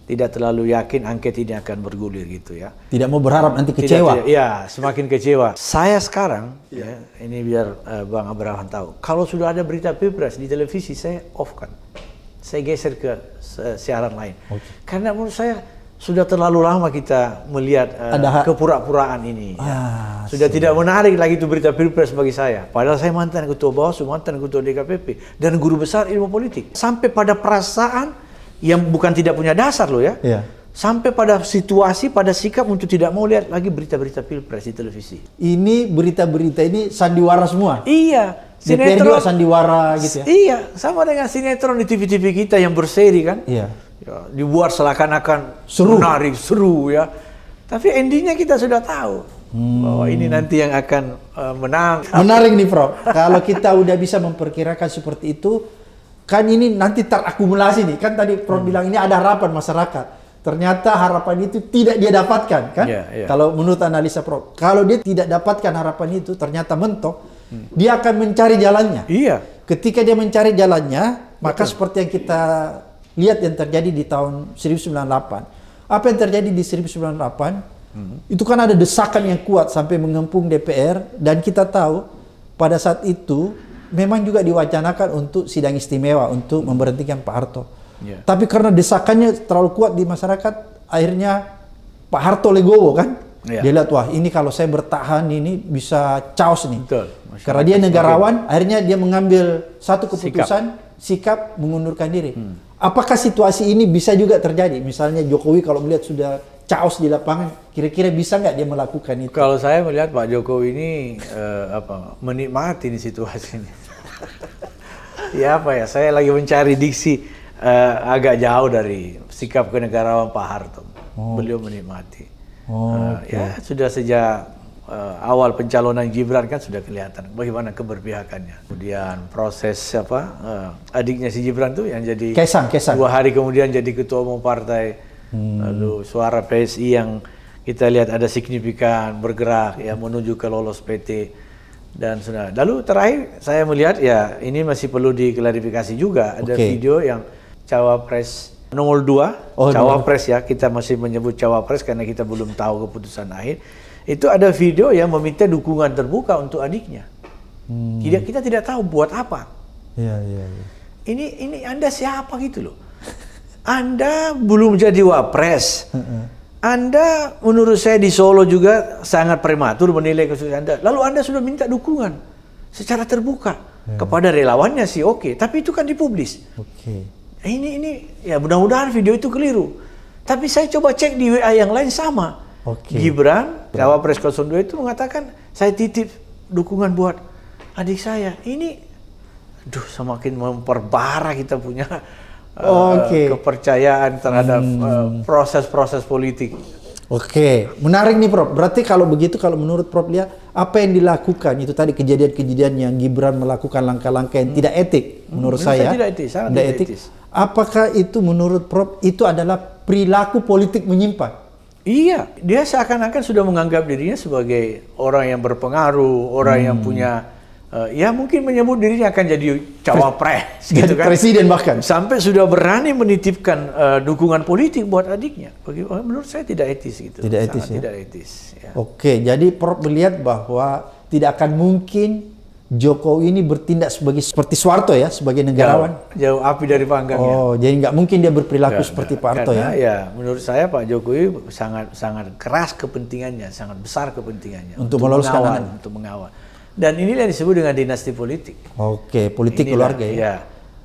tidak terlalu yakin angket ini akan bergulir gitu ya. Tidak mau berharap nanti kecewa. Tidak, tidak, ya, semakin kecewa. Saya sekarang iya. ya, ini biar uh, Bang Abraham tahu. Kalau sudah ada berita pilpres di televisi saya off kan. Saya geser ke siaran lain. Okay. Karena menurut saya sudah terlalu lama kita melihat uh, kepura-puraan ini. Ah, ya. Sudah tidak menarik lagi itu berita pilpres bagi saya. Padahal saya mantan ketua Bawaslu, mantan ketua DKPP dan guru besar ilmu politik. Sampai pada perasaan yang bukan tidak punya dasar loh ya. ya. Sampai pada situasi, pada sikap untuk tidak mau lihat lagi berita-berita pilpres di televisi. Ini berita-berita ini sandiwara semua. Iya. Sinetron juga sandiwara gitu ya. Iya, sama dengan sinetron di TV-TV kita yang berseri kan. Iya. Ya, dibuat selakan akan seru, menarik, seru ya. Tapi endingnya kita sudah tahu hmm. bahwa ini nanti yang akan uh, menang. Menarik nih, Prof. Kalau kita udah bisa memperkirakan seperti itu, kan ini nanti terakumulasi nih kan tadi Prof hmm. bilang ini ada harapan masyarakat ternyata harapan itu tidak dia dapatkan kan yeah, yeah. kalau menurut analisa Prof kalau dia tidak dapatkan harapan itu ternyata mentok hmm. dia akan mencari jalannya iya ketika dia mencari jalannya Betul. maka seperti yang kita lihat yang terjadi di tahun 1998 apa yang terjadi di 1998 hmm. itu kan ada desakan yang kuat sampai mengempung DPR dan kita tahu pada saat itu memang juga diwacanakan untuk sidang istimewa untuk memberhentikan Pak Harto. Yeah. Tapi karena desakannya terlalu kuat di masyarakat, akhirnya Pak Harto legowo kan. Yeah. Dia lihat wah ini kalau saya bertahan ini bisa chaos nih. Betul. Karena dia negarawan, Sikap. akhirnya dia mengambil satu keputusan sikap, sikap mengundurkan diri. Hmm. Apakah situasi ini bisa juga terjadi? Misalnya Jokowi kalau melihat sudah caos di lapangan, kira-kira bisa nggak dia melakukan itu? Kalau saya melihat Pak Jokowi ini uh, apa menikmati nih situasi ini. [laughs] ya apa ya, saya lagi mencari diksi uh, agak jauh dari sikap kenegarawan Pak Harto. Oh. Beliau menikmati. Oh, uh, Ya sudah sejak uh, awal pencalonan Gibran kan sudah kelihatan bagaimana keberpihakannya. Kemudian proses apa uh, adiknya si Gibran tuh yang jadi Kesang, Kesang. dua hari kemudian jadi ketua umum partai hmm. lalu suara PSI yang kita lihat ada signifikan bergerak ya hmm. menuju ke lolos PT dan sudah. Lalu terakhir saya melihat ya ini masih perlu diklarifikasi juga ada okay. video yang cawapres nomor 2 oh, cawapres ya kita masih menyebut cawapres karena kita belum tahu keputusan akhir itu ada video yang meminta dukungan terbuka untuk adiknya. Hmm. Tidak kita tidak tahu buat apa. Ya. Ini ini anda siapa gitu loh anda belum jadi wapres. Anda menurut saya di Solo juga sangat prematur menilai kesulitan Anda. Lalu Anda sudah minta dukungan secara terbuka ya. kepada relawannya sih oke, okay. tapi itu kan dipublis. Oke. Okay. Ini ini ya mudah-mudahan video itu keliru. Tapi saya coba cek di WA yang lain sama. Oke. Okay. Gibran, Cawapres 02 itu mengatakan saya titip dukungan buat adik saya. Ini aduh semakin memperparah kita punya uh, eh, oh, okay. kepercayaan terhadap hmm. Eh, proses-proses hmm. uh, politik. Oke, okay. menarik nih Prof. Berarti kalau begitu kalau menurut Prof Lia, apa yang dilakukan itu tadi kejadian-kejadian yang Gibran melakukan langkah langkah yang hmm. tidak etik menurut hmm. saya. Ya? Tidak etis, sangat tidak etis. etis. Apakah itu menurut Prof itu adalah perilaku politik menyimpan? Iya, dia seakan-akan sudah menganggap dirinya sebagai orang yang berpengaruh, orang hmm. yang punya uh, ya mungkin menyebut dirinya akan jadi cawapres [laughs] gitu kan presiden bahkan sampai sudah berani menitipkan uh, dukungan politik buat adiknya Bagi, oh, menurut saya tidak etis gitu tidak Sangat etis ya? tidak etis ya. oke jadi Prof melihat bahwa tidak akan mungkin Jokowi ini bertindak sebagai seperti Soeharto ya sebagai negarawan jauh, jauh api dari panggang oh ya. jadi nggak mungkin dia berperilaku gak, seperti Pak Harto ya ya menurut saya Pak Jokowi sangat sangat keras kepentingannya sangat besar kepentingannya untuk, untuk meloloskan untuk mengawal dan inilah yang disebut dengan dinasti politik. Oke, politik inilah, keluarga ya. ya.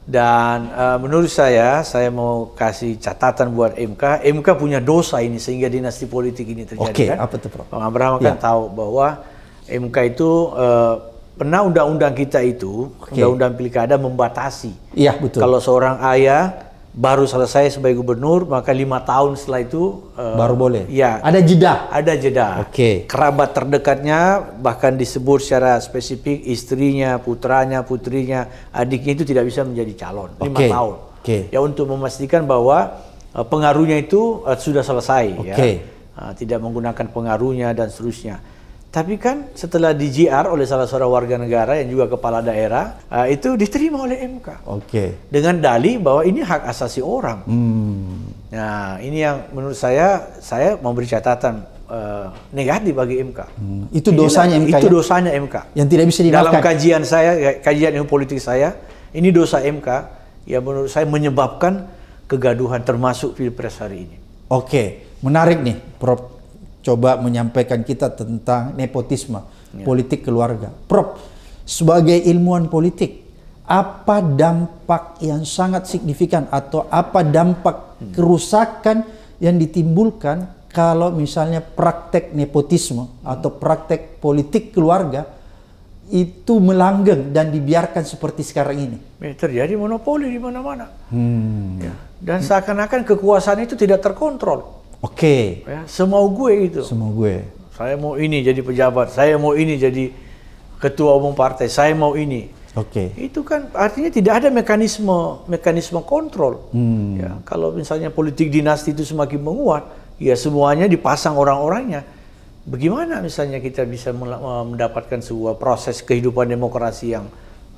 Dan uh, menurut saya, saya mau kasih catatan buat MK. MK punya dosa ini sehingga dinasti politik ini terjadi. Oke, kan? apa itu Prof? Bang Abraham ya. tahu bahwa MK itu uh, pernah undang-undang kita itu, undang-undang pilkada membatasi. Iya betul. Kalau seorang ayah baru selesai sebagai gubernur maka lima tahun setelah itu uh, baru boleh ya ada jeda ada jeda oke okay. kerabat terdekatnya bahkan disebut secara spesifik istrinya putranya putrinya adiknya itu tidak bisa menjadi calon lima okay. tahun okay. ya untuk memastikan bahwa uh, pengaruhnya itu uh, sudah selesai okay. ya uh, tidak menggunakan pengaruhnya dan seterusnya tapi kan setelah di GR oleh salah seorang warga negara yang juga kepala daerah, uh, itu diterima oleh MK. Oke. Okay. Dengan dalih bahwa ini hak asasi orang. Hmm. Nah, ini yang menurut saya saya memberi catatan uh, negatif bagi MK. Hmm. Itu dosanya MK. Itu ya? dosanya MK. Yang tidak bisa dimaafkan. Dalam kajian saya, ya, kajian ilmu politik saya, ini dosa MK yang menurut saya menyebabkan kegaduhan termasuk pilpres hari ini. Oke, okay. menarik nih, Prof coba menyampaikan kita tentang nepotisme ya. politik keluarga. Prof, sebagai ilmuwan politik, apa dampak yang sangat signifikan atau apa dampak hmm. kerusakan yang ditimbulkan kalau misalnya praktek nepotisme hmm. atau praktek politik keluarga itu melanggeng dan dibiarkan seperti sekarang ini? Ya, terjadi monopoli di mana-mana. Hmm. Ya. Dan seakan-akan kekuasaan itu tidak terkontrol. Oke. Okay. Ya, semau gue itu. Semau gue. Saya mau ini jadi pejabat, saya mau ini jadi ketua umum partai, saya mau ini. Oke. Okay. Itu kan artinya tidak ada mekanisme mekanisme kontrol. Hmm. Ya, kalau misalnya politik dinasti itu semakin menguat, ya semuanya dipasang orang-orangnya. Bagaimana misalnya kita bisa eh, mendapatkan sebuah proses kehidupan demokrasi yang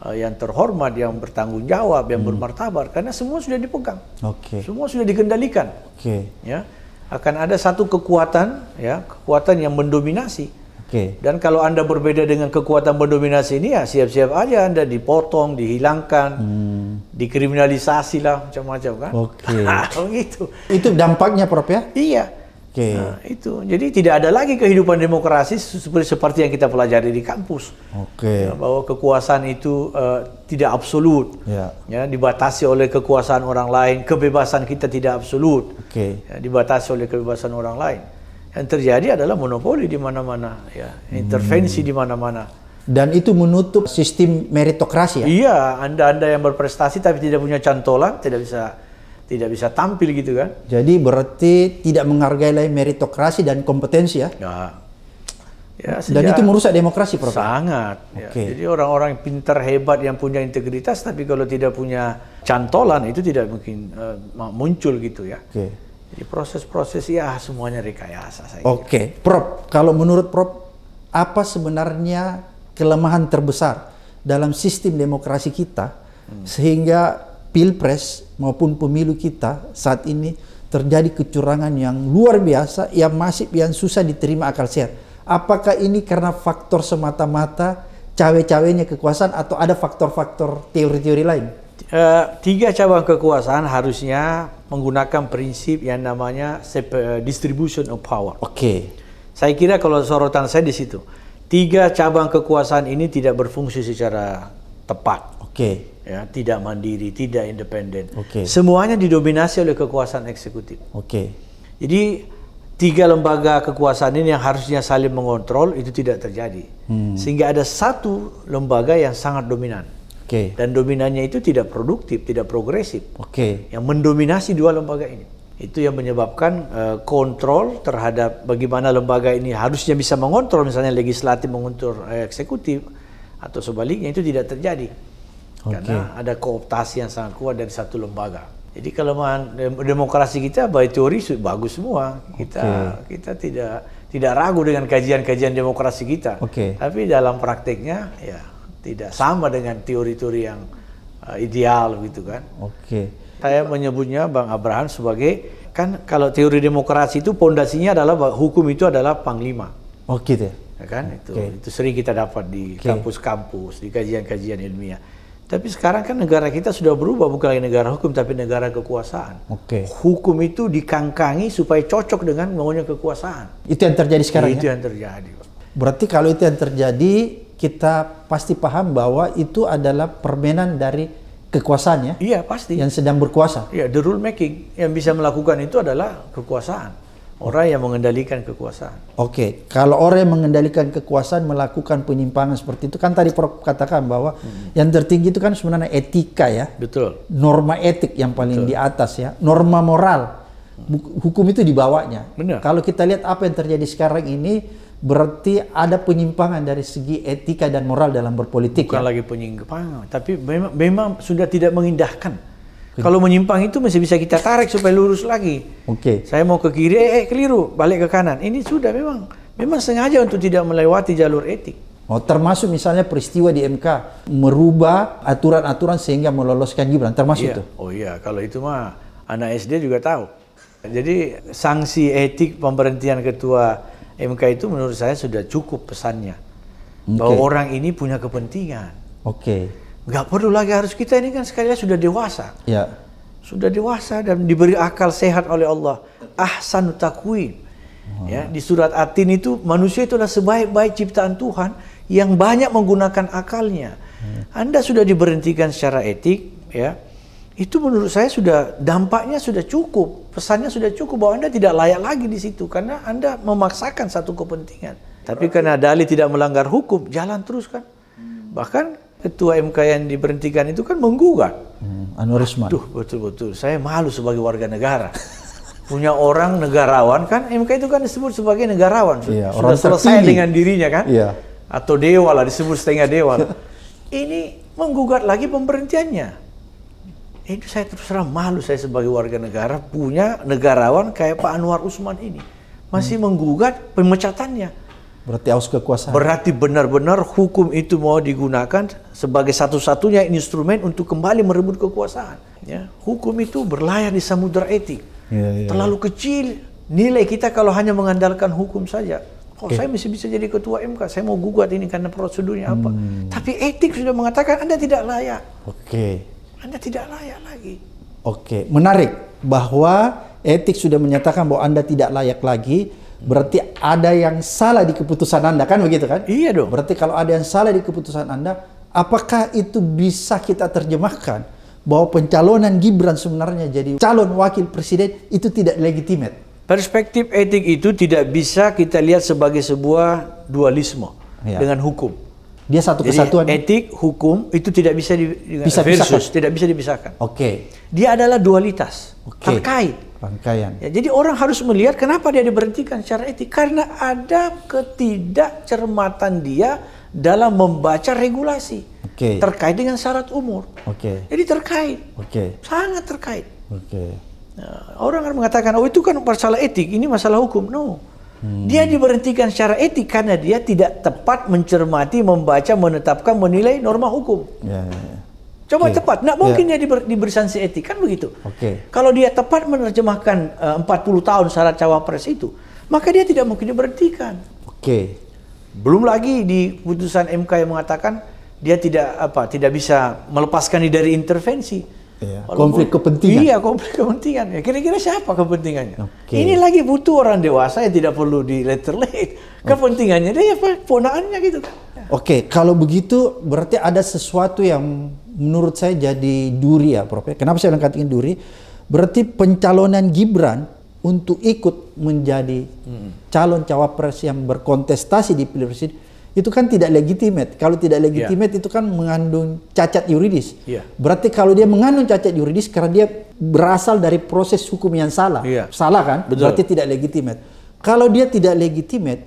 eh, yang terhormat, yang bertanggung jawab, yang hmm. bermartabat karena semua sudah dipegang. Okay. Semua sudah dikendalikan. Oke. Okay. Ya akan ada satu kekuatan ya kekuatan yang mendominasi okay. dan kalau anda berbeda dengan kekuatan mendominasi ini ya siap-siap aja anda dipotong dihilangkan hmm. dikriminalisasi lah macam-macam kan oke okay. [laughs] Gitu. itu dampaknya prof ya iya Okay. Nah, itu. Jadi tidak ada lagi kehidupan demokrasi seperti seperti yang kita pelajari di kampus. Okay. Ya, bahwa kekuasaan itu uh, tidak absolut. Yeah. Ya, dibatasi oleh kekuasaan orang lain, kebebasan kita tidak absolut. Okay. Ya, dibatasi oleh kebebasan orang lain. Yang terjadi adalah monopoli di mana-mana, ya, intervensi hmm. di mana-mana. Dan itu menutup sistem meritokrasi ya? Iya, Anda-anda yang berprestasi tapi tidak punya cantolan, tidak bisa tidak bisa tampil gitu kan. Jadi berarti tidak menghargai lagi meritokrasi dan kompetensi ya. Nah, ya dan itu merusak demokrasi Prof. Ya? Sangat. Ya. Jadi orang-orang yang pintar hebat yang punya integritas tapi kalau tidak punya cantolan itu tidak mungkin uh, muncul gitu ya. Oke. Okay. Jadi proses-proses ya semuanya rekayasa saya. Oke, okay. Prof, kalau menurut Prof apa sebenarnya kelemahan terbesar dalam sistem demokrasi kita hmm. sehingga pilpres maupun pemilu kita saat ini terjadi kecurangan yang luar biasa, yang masih yang susah diterima akal sehat. Apakah ini karena faktor semata-mata cawe-cawenya kekuasaan atau ada faktor-faktor teori-teori lain? E, tiga cabang kekuasaan harusnya menggunakan prinsip yang namanya eh, distribution of power. Oke. Okay. Saya kira kalau sorotan saya di situ. Tiga cabang kekuasaan ini tidak berfungsi secara tepat. Oke. Okay ya tidak mandiri, tidak independen. Okay. Semuanya didominasi oleh kekuasaan eksekutif. Okay. Jadi tiga lembaga kekuasaan ini yang harusnya saling mengontrol itu tidak terjadi. Hmm. Sehingga ada satu lembaga yang sangat dominan. Okay. Dan dominannya itu tidak produktif, tidak progresif. Okay. Yang mendominasi dua lembaga ini. Itu yang menyebabkan uh, kontrol terhadap bagaimana lembaga ini harusnya bisa mengontrol misalnya legislatif mengontrol eh, eksekutif atau sebaliknya itu tidak terjadi okay. karena ada kooptasi yang sangat kuat dari satu lembaga. Jadi kelemahan demokrasi kita by teori bagus semua. Kita okay. kita tidak tidak ragu dengan kajian-kajian demokrasi kita. Okay. Tapi dalam prakteknya ya tidak sama dengan teori-teori yang uh, ideal gitu kan. Oke. Okay. Saya menyebutnya Bang Abraham sebagai kan kalau teori demokrasi itu pondasinya adalah hukum itu adalah panglima. Oh gitu. Ya, ya kan okay. itu itu sering kita dapat di kampus-kampus, di kajian-kajian ilmiah tapi sekarang kan negara kita sudah berubah bukan lagi negara hukum tapi negara kekuasaan. Oke. Okay. Hukum itu dikangkangi supaya cocok dengan maunya kekuasaan. Itu yang terjadi sekarang. Itu ya? yang terjadi. Berarti kalau itu yang terjadi kita pasti paham bahwa itu adalah permainan dari kekuasaan ya. Iya pasti. Yang sedang berkuasa. Iya the rule making yang bisa melakukan itu adalah kekuasaan. Orang yang mengendalikan kekuasaan. Oke, okay. kalau orang yang mengendalikan kekuasaan melakukan penyimpangan seperti itu kan tadi Prof katakan bahwa hmm. yang tertinggi itu kan sebenarnya etika ya. Betul. Norma etik yang paling Betul. di atas ya, norma moral. Hukum itu dibawanya. Benar. Kalau kita lihat apa yang terjadi sekarang ini berarti ada penyimpangan dari segi etika dan moral dalam berpolitik. Bukan ya? lagi penyimpangan, tapi memang, memang sudah tidak mengindahkan Iya. Kalau menyimpang itu masih bisa kita tarik supaya lurus lagi. Oke. Okay. Saya mau ke kiri, eh, eh keliru, balik ke kanan. Ini sudah memang memang sengaja untuk tidak melewati jalur etik. Oh, termasuk misalnya peristiwa di MK merubah aturan-aturan sehingga meloloskan Gibran, termasuk iya. itu. Oh iya, kalau itu mah anak SD juga tahu. Jadi sanksi etik pemberhentian ketua MK itu menurut saya sudah cukup pesannya. Okay. Bahwa orang ini punya kepentingan. Oke. Okay nggak perlu lagi harus kita ini kan sekali lagi sudah dewasa. Ya. Sudah dewasa dan diberi akal sehat oleh Allah. Ahsan takwim. Hmm. Oh. Ya, di surat Atin itu manusia itulah sebaik-baik ciptaan Tuhan yang banyak menggunakan akalnya. Hmm. Anda sudah diberhentikan secara etik, ya. Itu menurut saya sudah dampaknya sudah cukup, pesannya sudah cukup bahwa Anda tidak layak lagi di situ karena Anda memaksakan satu kepentingan. Tapi karena Dali tidak melanggar hukum, jalan terus kan. Hmm. Bahkan ketua MK yang diberhentikan itu kan menggugat. Hmm, Usman. Tuh betul-betul. Saya malu sebagai warga negara. [laughs] Punya orang negarawan kan MK itu kan disebut sebagai negarawan. Iya, Sudah orang selesai terpilih. dengan dirinya kan? Iya. Atau dewa lah disebut setengah dewa. [laughs] Ini menggugat lagi pemberhentiannya. Itu saya terus terang malu saya sebagai warga negara punya negarawan kayak Pak Anwar Usman ini masih hmm. menggugat pemecatannya Berarti aus kekuasaan. Berarti benar-benar hukum itu mau digunakan sebagai satu-satunya instrumen untuk kembali merebut kekuasaan. Ya, hukum itu berlayar di samudera etik. Ya, ya, ya. Terlalu kecil nilai kita kalau hanya mengandalkan hukum saja. Oh, okay. saya masih bisa jadi ketua MK. Saya mau gugat ini karena prosedurnya apa. Hmm. Tapi etik sudah mengatakan Anda tidak layak. Oke. Okay. Anda tidak layak lagi. Oke, okay. menarik bahwa etik sudah menyatakan bahwa Anda tidak layak lagi Berarti ada yang salah di keputusan Anda kan begitu kan? Iya dong. Berarti kalau ada yang salah di keputusan Anda, apakah itu bisa kita terjemahkan bahwa pencalonan Gibran sebenarnya jadi calon wakil presiden itu tidak legitimate? Perspektif etik itu tidak bisa kita lihat sebagai sebuah dualisme iya. dengan hukum. Dia satu jadi kesatuan. Etik, hukum itu tidak bisa di, bisa versus, dipisahkan. tidak bisa dipisahkan. Oke. Okay. Dia adalah dualitas, okay. terkait Ya, jadi orang harus melihat kenapa dia diberhentikan secara etik karena ada ketidakcermatan dia dalam membaca regulasi okay. terkait dengan syarat umur. Oke. Okay. Jadi terkait. Oke. Okay. Sangat terkait. Oke. Okay. Ya, nah, orang akan mengatakan oh itu kan masalah etik, ini masalah hukum. No. Hmm. Dia diberhentikan secara etik karena dia tidak tepat mencermati, membaca, menetapkan, menilai norma hukum. Ya, ya, ya. Coba okay. tepat. Nggak mungkin yeah. dia diber, diberi sanksi etik kan begitu. Okay. Kalau dia tepat menerjemahkan eh, uh, 40 tahun syarat cawapres itu, maka dia tidak mungkin diberhentikan. Oke. Okay. Belum lagi di putusan MK yang mengatakan dia tidak apa tidak bisa melepaskan dari intervensi. Iya. konflik kepentingan. Iya, konflik kepentingan. Ya, kira-kira siapa kepentingannya? Okay. Ini lagi butuh orang dewasa yang tidak perlu di letter late. Kepentingannya okay. dia apa? Ponaannya gitu kan. Oke, okay. kalau begitu berarti ada sesuatu yang menurut saya jadi duri ya Prof. Ya. Kenapa saya mengatakan duri? Berarti pencalonan Gibran untuk ikut menjadi hmm. calon cawapres yang berkontestasi di Pilpres itu kan tidak legitimate. Kalau tidak ya. legitimate yeah. itu kan mengandung cacat yuridis. Yeah. Berarti kalau dia mengandung cacat yuridis karena dia berasal dari proses hukum yang salah. Yeah. Salah kan? Betul. Berarti tidak legitimate. Kalau dia tidak legitimate,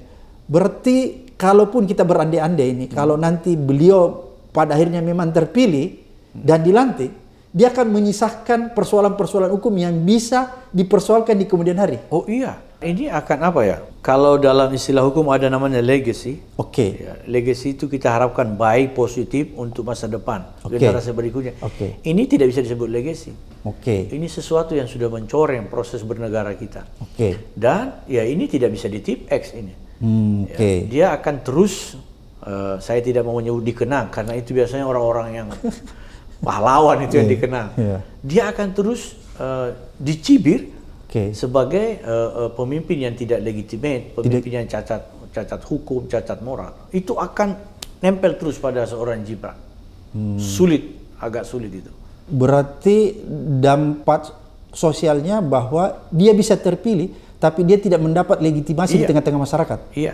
berarti kalaupun kita berandai-andai ini, hmm. kalau nanti beliau pada akhirnya memang terpilih dan dilantik, dia akan menyisahkan persoalan-persoalan hukum yang bisa dipersoalkan di kemudian hari. Oh iya, ini akan apa ya? Kalau dalam istilah hukum ada namanya legacy. Oke. Okay. Ya, legacy itu kita harapkan baik, positif untuk masa depan, okay. generasi berikutnya. Oke. Okay. Ini tidak bisa disebut legacy. Oke. Okay. Ini sesuatu yang sudah mencoreng proses bernegara kita. Oke. Okay. Dan ya ini tidak bisa ditip X ini. Hmm, ya, Oke. Okay. Ya, dia akan terus Eh, saya tidak mau menyebut dikenang karena itu biasanya orang-orang yang pahlawan itu yang iya, dikenang. Yeah. Dia akan terus uh, dicibir okay. sebagai uh, uh, pemimpin yang tidak legitimate, pemimpin tidak. yang cacat cacat hukum, cacat moral. Itu akan nempel terus pada seorang Gibran. Hmm. Sulit, agak sulit itu. Berarti dampak sosialnya bahwa dia bisa terpilih tapi dia tidak mendapat legitimasi iya. di tengah-tengah masyarakat. Iya,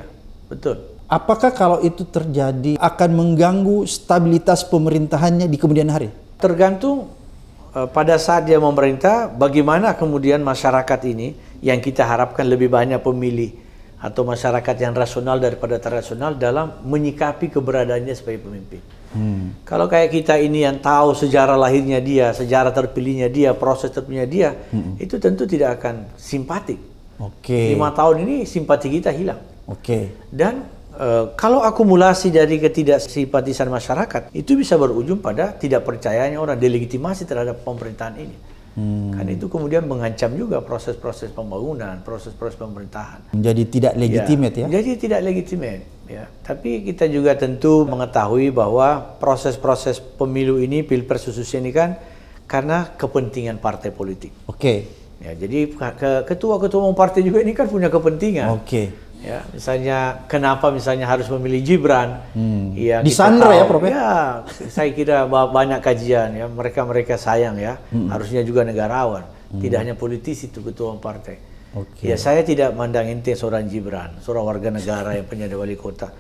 betul. Apakah kalau itu terjadi akan mengganggu stabilitas pemerintahannya di kemudian hari? Tergantung e, pada saat dia memerintah, bagaimana kemudian masyarakat ini yang kita harapkan lebih banyak pemilih atau masyarakat yang rasional daripada terasional dalam menyikapi keberadaannya sebagai pemimpin. Hmm. Kalau kayak kita ini yang tahu sejarah lahirnya dia, sejarah terpilihnya dia, proses terpilihnya dia, hmm. itu tentu tidak akan simpatik. Okay. Lima tahun ini simpati kita hilang. Okay. Dan Eh, kalau akumulasi dari ketidaksimpatisan masyarakat itu bisa berujung pada tidak percayanya orang delegitimasi terhadap pemerintahan ini. Hmm. Kan itu kemudian mengancam juga proses-proses pembangunan, proses-proses pemerintahan. Menjadi tidak ya, legitimate ya. ya? Jadi tidak legitimate ya. Tapi kita juga tentu mengetahui bahwa proses-proses pemilu ini, pilpres khususnya ini kan karena kepentingan partai politik. Oke. Okay. Ya, jadi ketua-ketua umum partai juga ini kan punya kepentingan. Oke. Okay Ya, misalnya kenapa misalnya harus memilih Gibran? Hmm. Ya, di Sandra ya, Prof. Ya? ya, saya kira banyak kajian ya. Mereka-mereka sayang ya, hmm. harusnya juga negarawan. Hmm. Tidak hanya politisi itu ketua partai. Okay. Ya, saya tidak mandang inti seorang Gibran, seorang warga negara yang punya wali kota.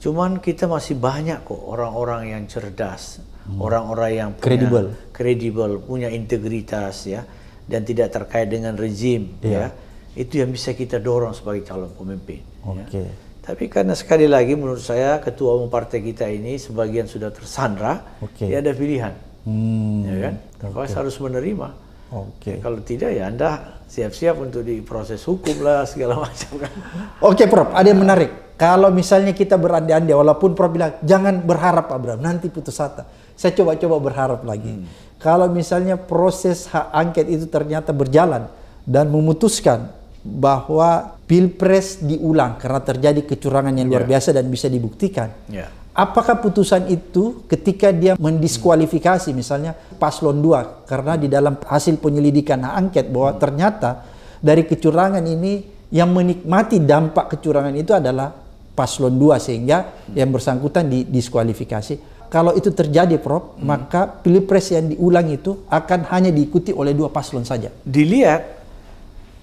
Cuman kita masih banyak kok orang-orang yang cerdas, hmm. orang-orang hmm. yang kredibel, kredibel, punya integritas ya dan tidak terkait dengan rezim yeah. ya itu yang bisa kita dorong sebagai calon pemimpin. Okay. Ya. Tapi karena sekali lagi menurut saya ketua umum partai kita ini sebagian sudah tersandra, okay. dia ada pilihan. Hmm. Ya kan? Terpaksa okay. harus menerima. Okay. Ya, kalau tidak ya Anda siap-siap untuk diproses hukum lah segala [laughs] macam kan. Oke okay, Prof, ada yang menarik. Kalau misalnya kita berandai-andai walaupun Prof bilang jangan berharap Pak Bram. nanti putus asa. Saya coba-coba berharap lagi. Hmm. Kalau misalnya proses hak angket itu ternyata berjalan dan memutuskan bahwa pilpres diulang karena terjadi kecurangan yang luar yeah. biasa dan bisa dibuktikan. Yeah. Apakah putusan itu ketika dia mendiskualifikasi misalnya paslon 2 karena di dalam hasil penyelidikan hak angket bahwa ternyata dari kecurangan ini yang menikmati dampak kecurangan itu adalah paslon 2 sehingga hmm. yang bersangkutan didiskualifikasi kalau itu terjadi Prof, hmm. maka pilpres yang diulang itu akan hanya diikuti oleh dua paslon saja. Dilihat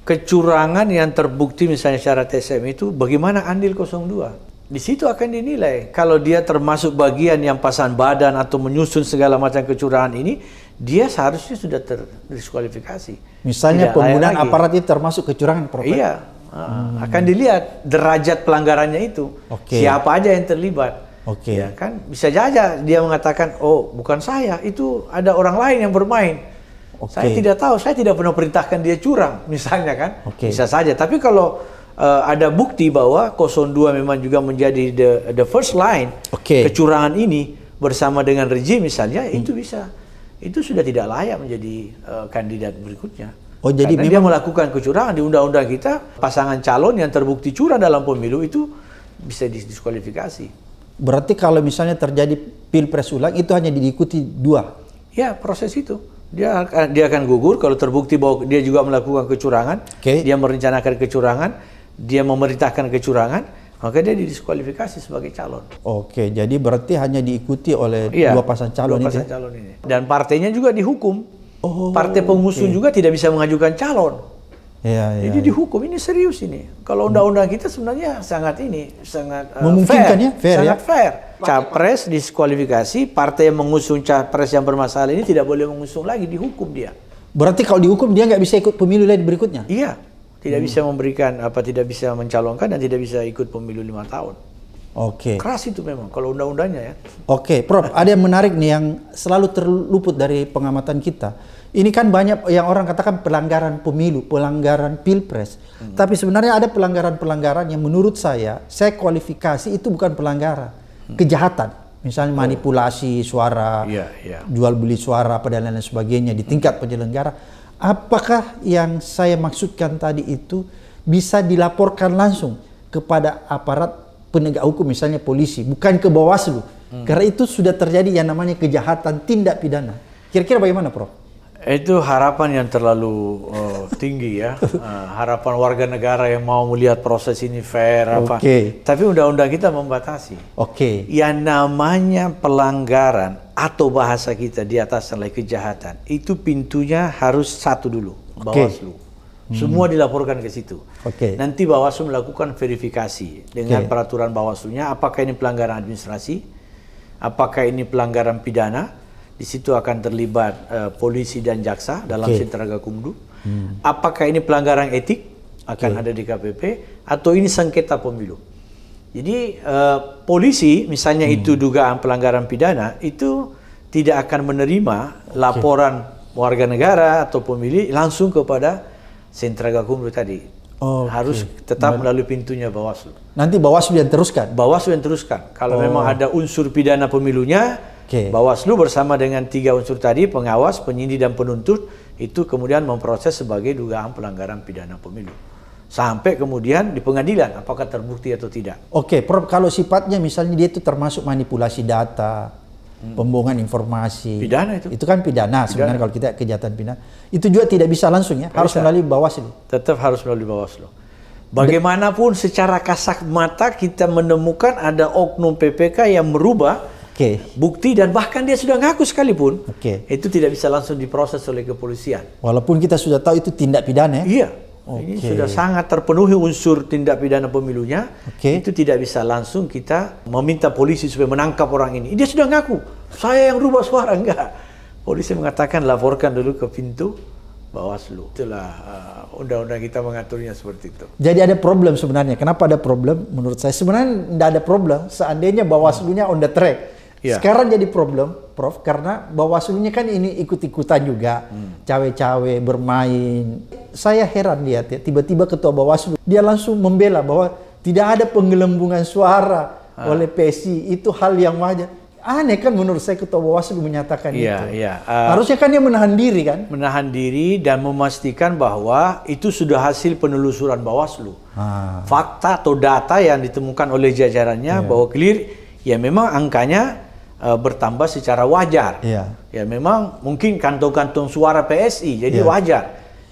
kecurangan yang terbukti misalnya secara TSM itu bagaimana andil 02 di situ akan dinilai kalau dia termasuk bagian yang pasang badan atau menyusun segala macam kecurangan ini dia seharusnya sudah terdiskualifikasi misalnya Tidak penggunaan aparat itu termasuk kecurangan profesi. iya hmm. akan dilihat derajat pelanggarannya itu okay. siapa aja yang terlibat Oke. Okay. Ya kan bisa saja dia mengatakan oh bukan saya itu ada orang lain yang bermain. Okay. Saya tidak tahu, saya tidak pernah perintahkan dia curang, [laughs] misalnya kan. Okay. Bisa saja. Tapi kalau uh, ada bukti bahwa 02 memang juga menjadi the the first line okay. kecurangan ini bersama dengan rejim misalnya hmm. itu bisa itu sudah tidak layak menjadi uh, kandidat berikutnya. Oh jadi Karena memang... dia melakukan kecurangan di undang-undang kita pasangan calon yang terbukti curang dalam pemilu itu bisa didiskualifikasi. Berarti kalau misalnya terjadi pilpres ulang itu hanya diikuti dua? Ya proses itu dia akan dia akan gugur kalau terbukti bahwa dia juga melakukan kecurangan, okay. dia merencanakan kecurangan, dia memerintahkan kecurangan, maka dia didiskualifikasi sebagai calon. Oke, okay, jadi berarti hanya diikuti oleh iya, dua pasang calon dua pasang ini. calon ini. Dan partainya juga dihukum. Oh, Partai pengusung okay. juga tidak bisa mengajukan calon. Ya, ya, Jadi ya. dihukum ini serius ini. Kalau undang-undang kita sebenarnya sangat ini sangat uh, memungkinkan fair, ya, fair sangat ya. fair. Capres diskualifikasi, partai yang mengusung capres yang bermasalah ini tidak boleh mengusung lagi, dihukum dia. Berarti kalau dihukum dia nggak bisa ikut pemilu lain berikutnya? Iya, tidak hmm. bisa memberikan apa tidak bisa mencalonkan dan tidak bisa ikut pemilu lima tahun. Oke. Okay. Keras itu memang kalau undang-undangnya ya. Oke, okay. Prof, ada yang menarik nih yang selalu terluput dari pengamatan kita ini kan banyak yang orang katakan pelanggaran pemilu, pelanggaran pilpres. Hmm. Tapi sebenarnya ada pelanggaran-pelanggaran yang menurut saya, saya kualifikasi itu bukan pelanggaran, hmm. kejahatan. Misalnya oh. manipulasi suara, yeah, yeah. jual beli suara, dan lain-lain sebagainya di tingkat penyelenggara. Apakah yang saya maksudkan tadi itu bisa dilaporkan langsung kepada aparat penegak hukum, misalnya polisi, bukan ke Bawaslu? Hmm. Karena itu sudah terjadi yang namanya kejahatan tindak pidana. Kira-kira bagaimana, Prof? Itu harapan yang terlalu uh, tinggi ya. Uh, harapan warga negara yang mau melihat proses ini fair apa. Tapi undang-undang kita membatasi. Oke. Okay. Yang namanya pelanggaran atau bahasa kita di atas nilai kejahatan itu pintunya harus satu dulu, Bawaslu. Hmm. Semua dilaporkan ke situ. Okay. Nanti Bawaslu melakukan verifikasi dengan okay. peraturan nya. apakah ini pelanggaran administrasi, apakah ini pelanggaran pidana di situ akan terlibat uh, polisi dan jaksa dalam okay. sinteraga kumdu. Hmm. Apakah ini pelanggaran etik akan okay. ada di KPP atau ini sengketa pemilu? Jadi uh, polisi misalnya hmm. itu dugaan pelanggaran pidana itu tidak akan menerima okay. laporan warga negara atau pemilih langsung kepada sentra kumdu tadi. Oh, harus okay. tetap melalui pintunya Bawaslu. Nanti Bawaslu yang teruskan. Bawaslu yang teruskan. Kalau oh. memang ada unsur pidana pemilunya, Okay. Bawaslu bersama dengan tiga unsur tadi, pengawas, penyidik, dan penuntut, itu kemudian memproses sebagai dugaan pelanggaran pidana pemilu. Sampai kemudian di pengadilan, apakah terbukti atau tidak. Oke, okay, kalau sifatnya misalnya dia itu termasuk manipulasi data, hmm. pembohongan informasi. Pidana itu. Itu kan pidana, pidana. sebenarnya kalau kita kejahatan pidana. Itu juga tidak bisa langsung ya, harus melalui Bawaslu. Tetap harus melalui Bawaslu. Bagaimanapun secara kasat mata kita menemukan ada oknum PPK yang merubah okay. bukti dan bahkan dia sudah ngaku sekalipun okay. itu tidak bisa langsung diproses oleh kepolisian. Walaupun kita sudah tahu itu tindak pidana. Ya? Iya. Okay. Ini sudah sangat terpenuhi unsur tindak pidana pemilunya. Okay. Itu tidak bisa langsung kita meminta polisi supaya menangkap orang ini. Dia sudah ngaku, saya yang rubah suara [laughs] enggak. Polisi mengatakan laporkan dulu ke pintu Bawaslu. Itulah eh, undang-undang uh, kita mengaturnya seperti itu. Jadi ada problem sebenarnya. Kenapa ada problem? Menurut saya sebenarnya tidak ada problem seandainya Bawaslunya on the track Yeah. Sekarang jadi problem, Prof, karena bawaslunya kan ini ikut-ikutan juga, hmm. cawe-cawe bermain. Saya heran lihat ya, tiba-tiba ketua bawaslu dia langsung membela bahwa tidak ada penggelembungan suara ah. oleh PSI itu hal yang wajar. Aneh kan menurut saya ketua bawaslu menyatakan yeah, itu. Yeah. Iya. Uh, Harusnya kan dia menahan diri kan? Menahan diri dan memastikan bahwa itu sudah hasil penelusuran bawaslu. Ah. Fakta atau data yang ditemukan oleh jajarannya yeah. bahwa clear ya memang angkanya uh, bertambah secara wajar. Yeah. Ya memang mungkin kantong-kantong suara PSI jadi yeah. wajar.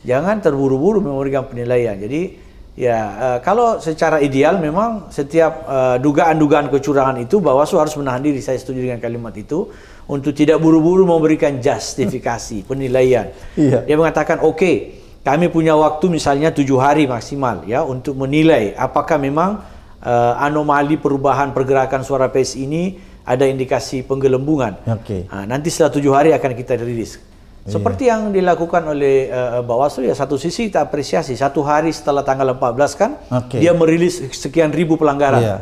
Jangan terburu-buru memberikan penilaian. Jadi ya uh, kalau secara ideal memang setiap eh, dugaan-dugaan uh, kecurangan itu Bawaslu harus menahan diri. Saya setuju dengan kalimat itu untuk tidak buru-buru memberikan justifikasi [laughs] penilaian. Yeah. Dia mengatakan oke. Okay, kami punya waktu misalnya tujuh hari maksimal ya untuk menilai apakah memang uh, anomali perubahan pergerakan suara PSI ini ada indikasi penggelembungan. Okay. nanti setelah tujuh hari akan kita rilis. Iya. Seperti yang dilakukan oleh uh, Bawaslu ya satu sisi kita apresiasi satu hari setelah tanggal 14 kan okay. dia merilis sekian ribu pelanggaran. Yeah.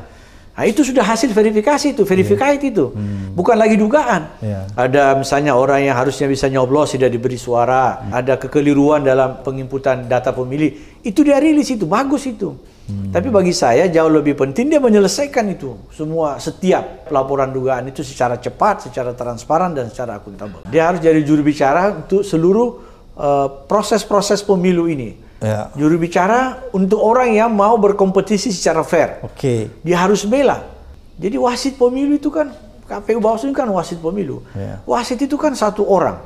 Nah, itu sudah hasil verifikasi itu, verifikasi yeah. itu. Hmm. Bukan lagi dugaan. Yeah. Ada misalnya orang yang harusnya bisa nyoblos tidak diberi suara, hmm. ada kekeliruan dalam pengimputan data pemilih, itu dia rilis itu, bagus itu. Hmm. Tapi bagi saya jauh lebih penting dia menyelesaikan itu semua setiap laporan dugaan itu secara cepat, secara transparan dan secara akuntabel. Dia harus jadi juru bicara untuk seluruh eh, proses-proses uh, pemilu ini. Ya. Juru bicara untuk orang yang mau berkompetisi secara fair. Oke. Okay. Dia harus bela. Jadi wasit pemilu itu kan KPU Bawaslu kan wasit pemilu. Ya. Wasit itu kan satu orang.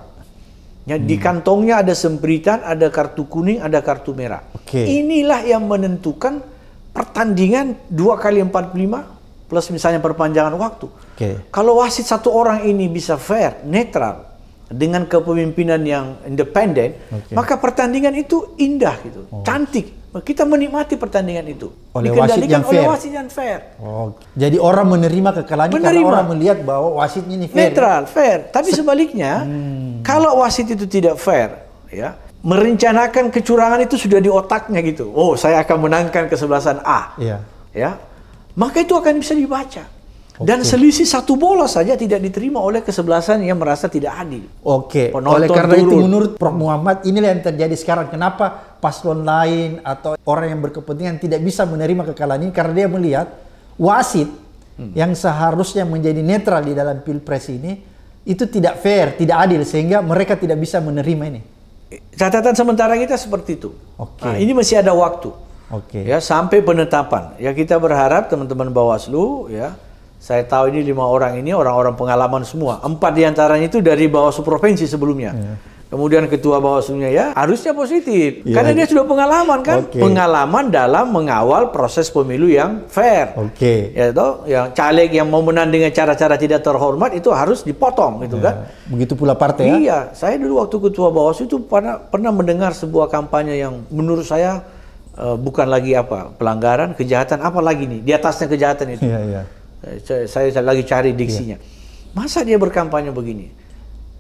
Ya, hmm. Di kantongnya ada sempritan, ada kartu kuning, ada kartu merah. Okay. Inilah yang menentukan pertandingan dua kali empat lima plus misalnya perpanjangan waktu. Okay. Kalau wasit satu orang ini bisa fair, netral dengan kepemimpinan yang independen, okay. maka pertandingan itu indah gitu, oh. cantik. Kita menikmati pertandingan itu. Oleh wasit yang oleh fair. wasit yang fair. Oh. Jadi orang menerima kekalahan menerima. karena orang melihat bahwa wasit ini fair. Netral, fair. Tapi sebaliknya, hmm. kalau wasit itu tidak fair, ya merencanakan kecurangan itu sudah di otaknya gitu. Oh, saya akan menangkan kesebelasan A. Iya. Ya. Maka itu akan bisa dibaca. Dan Dan selisih satu bola saja tidak diterima oleh kesebelasan yang merasa tidak adil. Oke. Penonton oleh karena turun. itu menurut Prof Muhammad inilah yang terjadi sekarang. Kenapa paslon lain atau orang yang berkepentingan tidak bisa menerima kekalahan ini karena dia melihat wasit hmm. yang seharusnya menjadi netral di dalam pilpres ini itu tidak fair, tidak adil sehingga mereka tidak bisa menerima ini catatan sementara kita seperti itu. Okay. Nah, ini masih ada waktu. Oke. Okay. Ya sampai penetapan. Ya kita berharap teman-teman Bawaslu ya. Saya tahu ini lima orang ini orang-orang pengalaman semua. Empat diantaranya itu dari Bawaslu provinsi sebelumnya. Yeah kemudian ketua bawaslunya ya harusnya positif ya. karena dia sudah pengalaman kan okay. pengalaman dalam mengawal proses pemilu yang fair oke okay. ya toh yang caleg yang mau menang dengan cara-cara tidak terhormat itu harus dipotong gitu ya. kan begitu pula partai ya? iya ya? saya dulu waktu ketua bawaslu itu pernah pernah mendengar sebuah kampanye yang menurut saya uh, bukan lagi apa pelanggaran kejahatan apa lagi nih di atasnya kejahatan itu ya, ya. Saya, saya lagi cari diksinya ya. masa dia berkampanye begini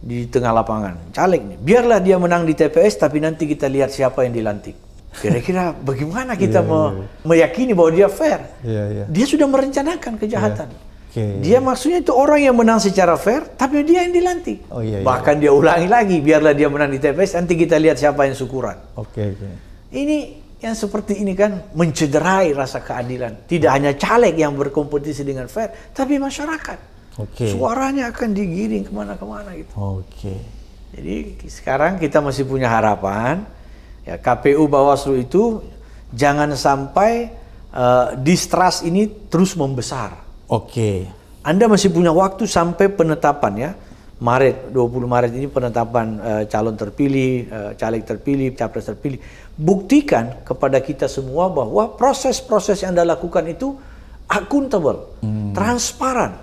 di tengah lapangan. Caleg nih, biarlah dia menang di TPS tapi nanti kita lihat siapa yang dilantik. Kira-kira [laughs] bagaimana kita yeah, yeah, ya, yeah. meyakini bahwa dia fair? Yeah, yeah. Dia sudah merencanakan kejahatan. Yeah. Okay, dia yeah. maksudnya itu orang yang menang secara fair, tapi dia yang dilantik. Oh, yeah, iya. Bahkan yeah. dia ulangi lagi, biarlah dia menang di TPS, nanti kita lihat siapa yang syukuran. Oke. Okay, okay. Ini yang seperti ini kan mencederai rasa keadilan. Tidak hanya caleg yang berkompetisi dengan fair, tapi masyarakat okay. suaranya akan digiring kemana-kemana gitu. Oke. Okay. Jadi sekarang kita masih punya harapan ya KPU Bawaslu itu jangan sampai uh, distrust ini terus membesar. Oke. Okay. Anda masih punya waktu sampai penetapan ya. Maret 20 Maret ini penetapan uh, calon terpilih, uh, caleg terpilih, capres terpilih. Buktikan kepada kita semua bahwa proses-proses yang Anda lakukan itu akuntabel, hmm. transparan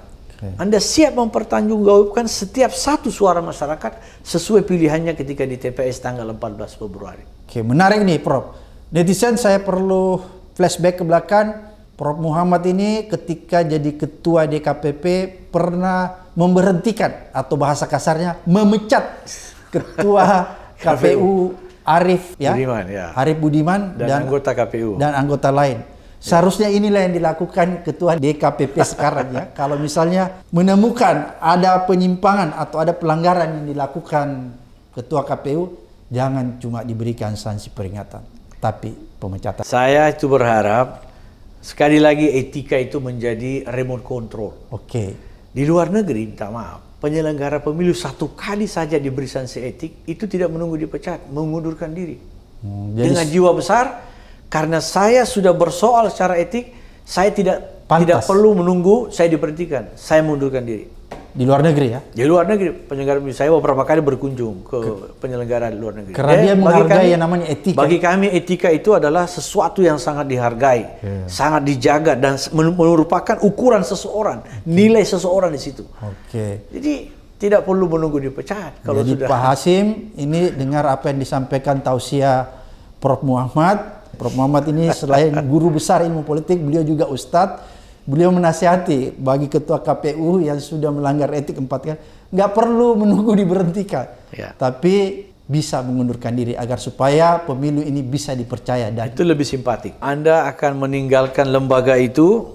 anda siap mempertanggungjawabkan setiap satu suara masyarakat sesuai pilihannya ketika di TPS tanggal 14 Februari. Oke, menarik nih Prof. Netizen saya perlu flashback ke belakang. Prof Muhammad ini ketika jadi ketua DKPP pernah memberhentikan atau bahasa kasarnya memecat ketua [laughs] KPU Arif ya. Budiman ya. Arif Budiman dan, dan anggota KPU dan anggota lain. Seharusnya inilah yang dilakukan ketua DKPP sekarang ya. [laughs] Kalau misalnya menemukan ada penyimpangan atau ada pelanggaran yang dilakukan ketua KPU, jangan cuma diberikan sanksi peringatan, tapi pemecatan. Saya itu berharap sekali lagi etika itu menjadi remote control. Oke. Okay. Di luar negeri, minta maaf, penyelenggara pemilu satu kali saja diberi sanksi etik itu tidak menunggu dipecat, mengundurkan diri. Hmm, jadi... Dengan jiwa besar karena saya sudah bersoal secara etik, saya tidak Pantas. tidak perlu menunggu saya diperhatikan. Saya mundurkan diri. Di luar negeri ya? Di luar negeri. Penyelenggara saya beberapa kali berkunjung ke, ke penyelenggara di luar negeri. Karena eh, dia menghargai kami, yang namanya etika. Bagi kami etika itu adalah sesuatu yang sangat dihargai, yeah. sangat dijaga dan merupakan ukuran seseorang, nilai seseorang di situ. Oke. Okay. Jadi tidak perlu menunggu dipecat kalau Jadi, sudah. Pak Hasim ini dengar apa yang disampaikan tausiah Prof Muhammad Prof. Muhammad ini selain guru besar ilmu politik, beliau juga ustadz. Beliau menasihati bagi ketua KPU yang sudah melanggar etik empat kali, nggak perlu menunggu diberhentikan, ya. tapi bisa mengundurkan diri agar supaya pemilu ini bisa dipercaya dan itu lebih simpatik. Anda akan meninggalkan lembaga itu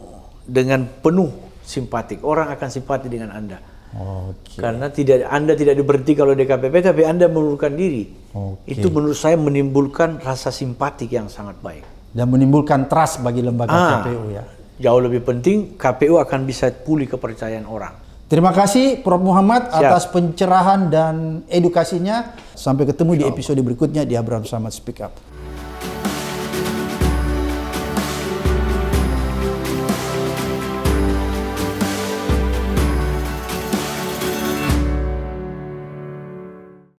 dengan penuh simpatik. Orang akan simpati dengan Anda. Okay. Karena tidak Anda tidak diberhenti kalau DKPP, tapi Anda mengundurkan diri. Okay. Itu menurut saya menimbulkan rasa simpatik yang sangat baik. Dan menimbulkan trust bagi lembaga ah, KPU ya. Jauh lebih penting, KPU akan bisa pulih kepercayaan orang. Terima kasih Prof. Muhammad Siap. atas pencerahan dan edukasinya. Sampai ketemu Siap. di ya episode berikutnya di Abraham Samad Speak Up.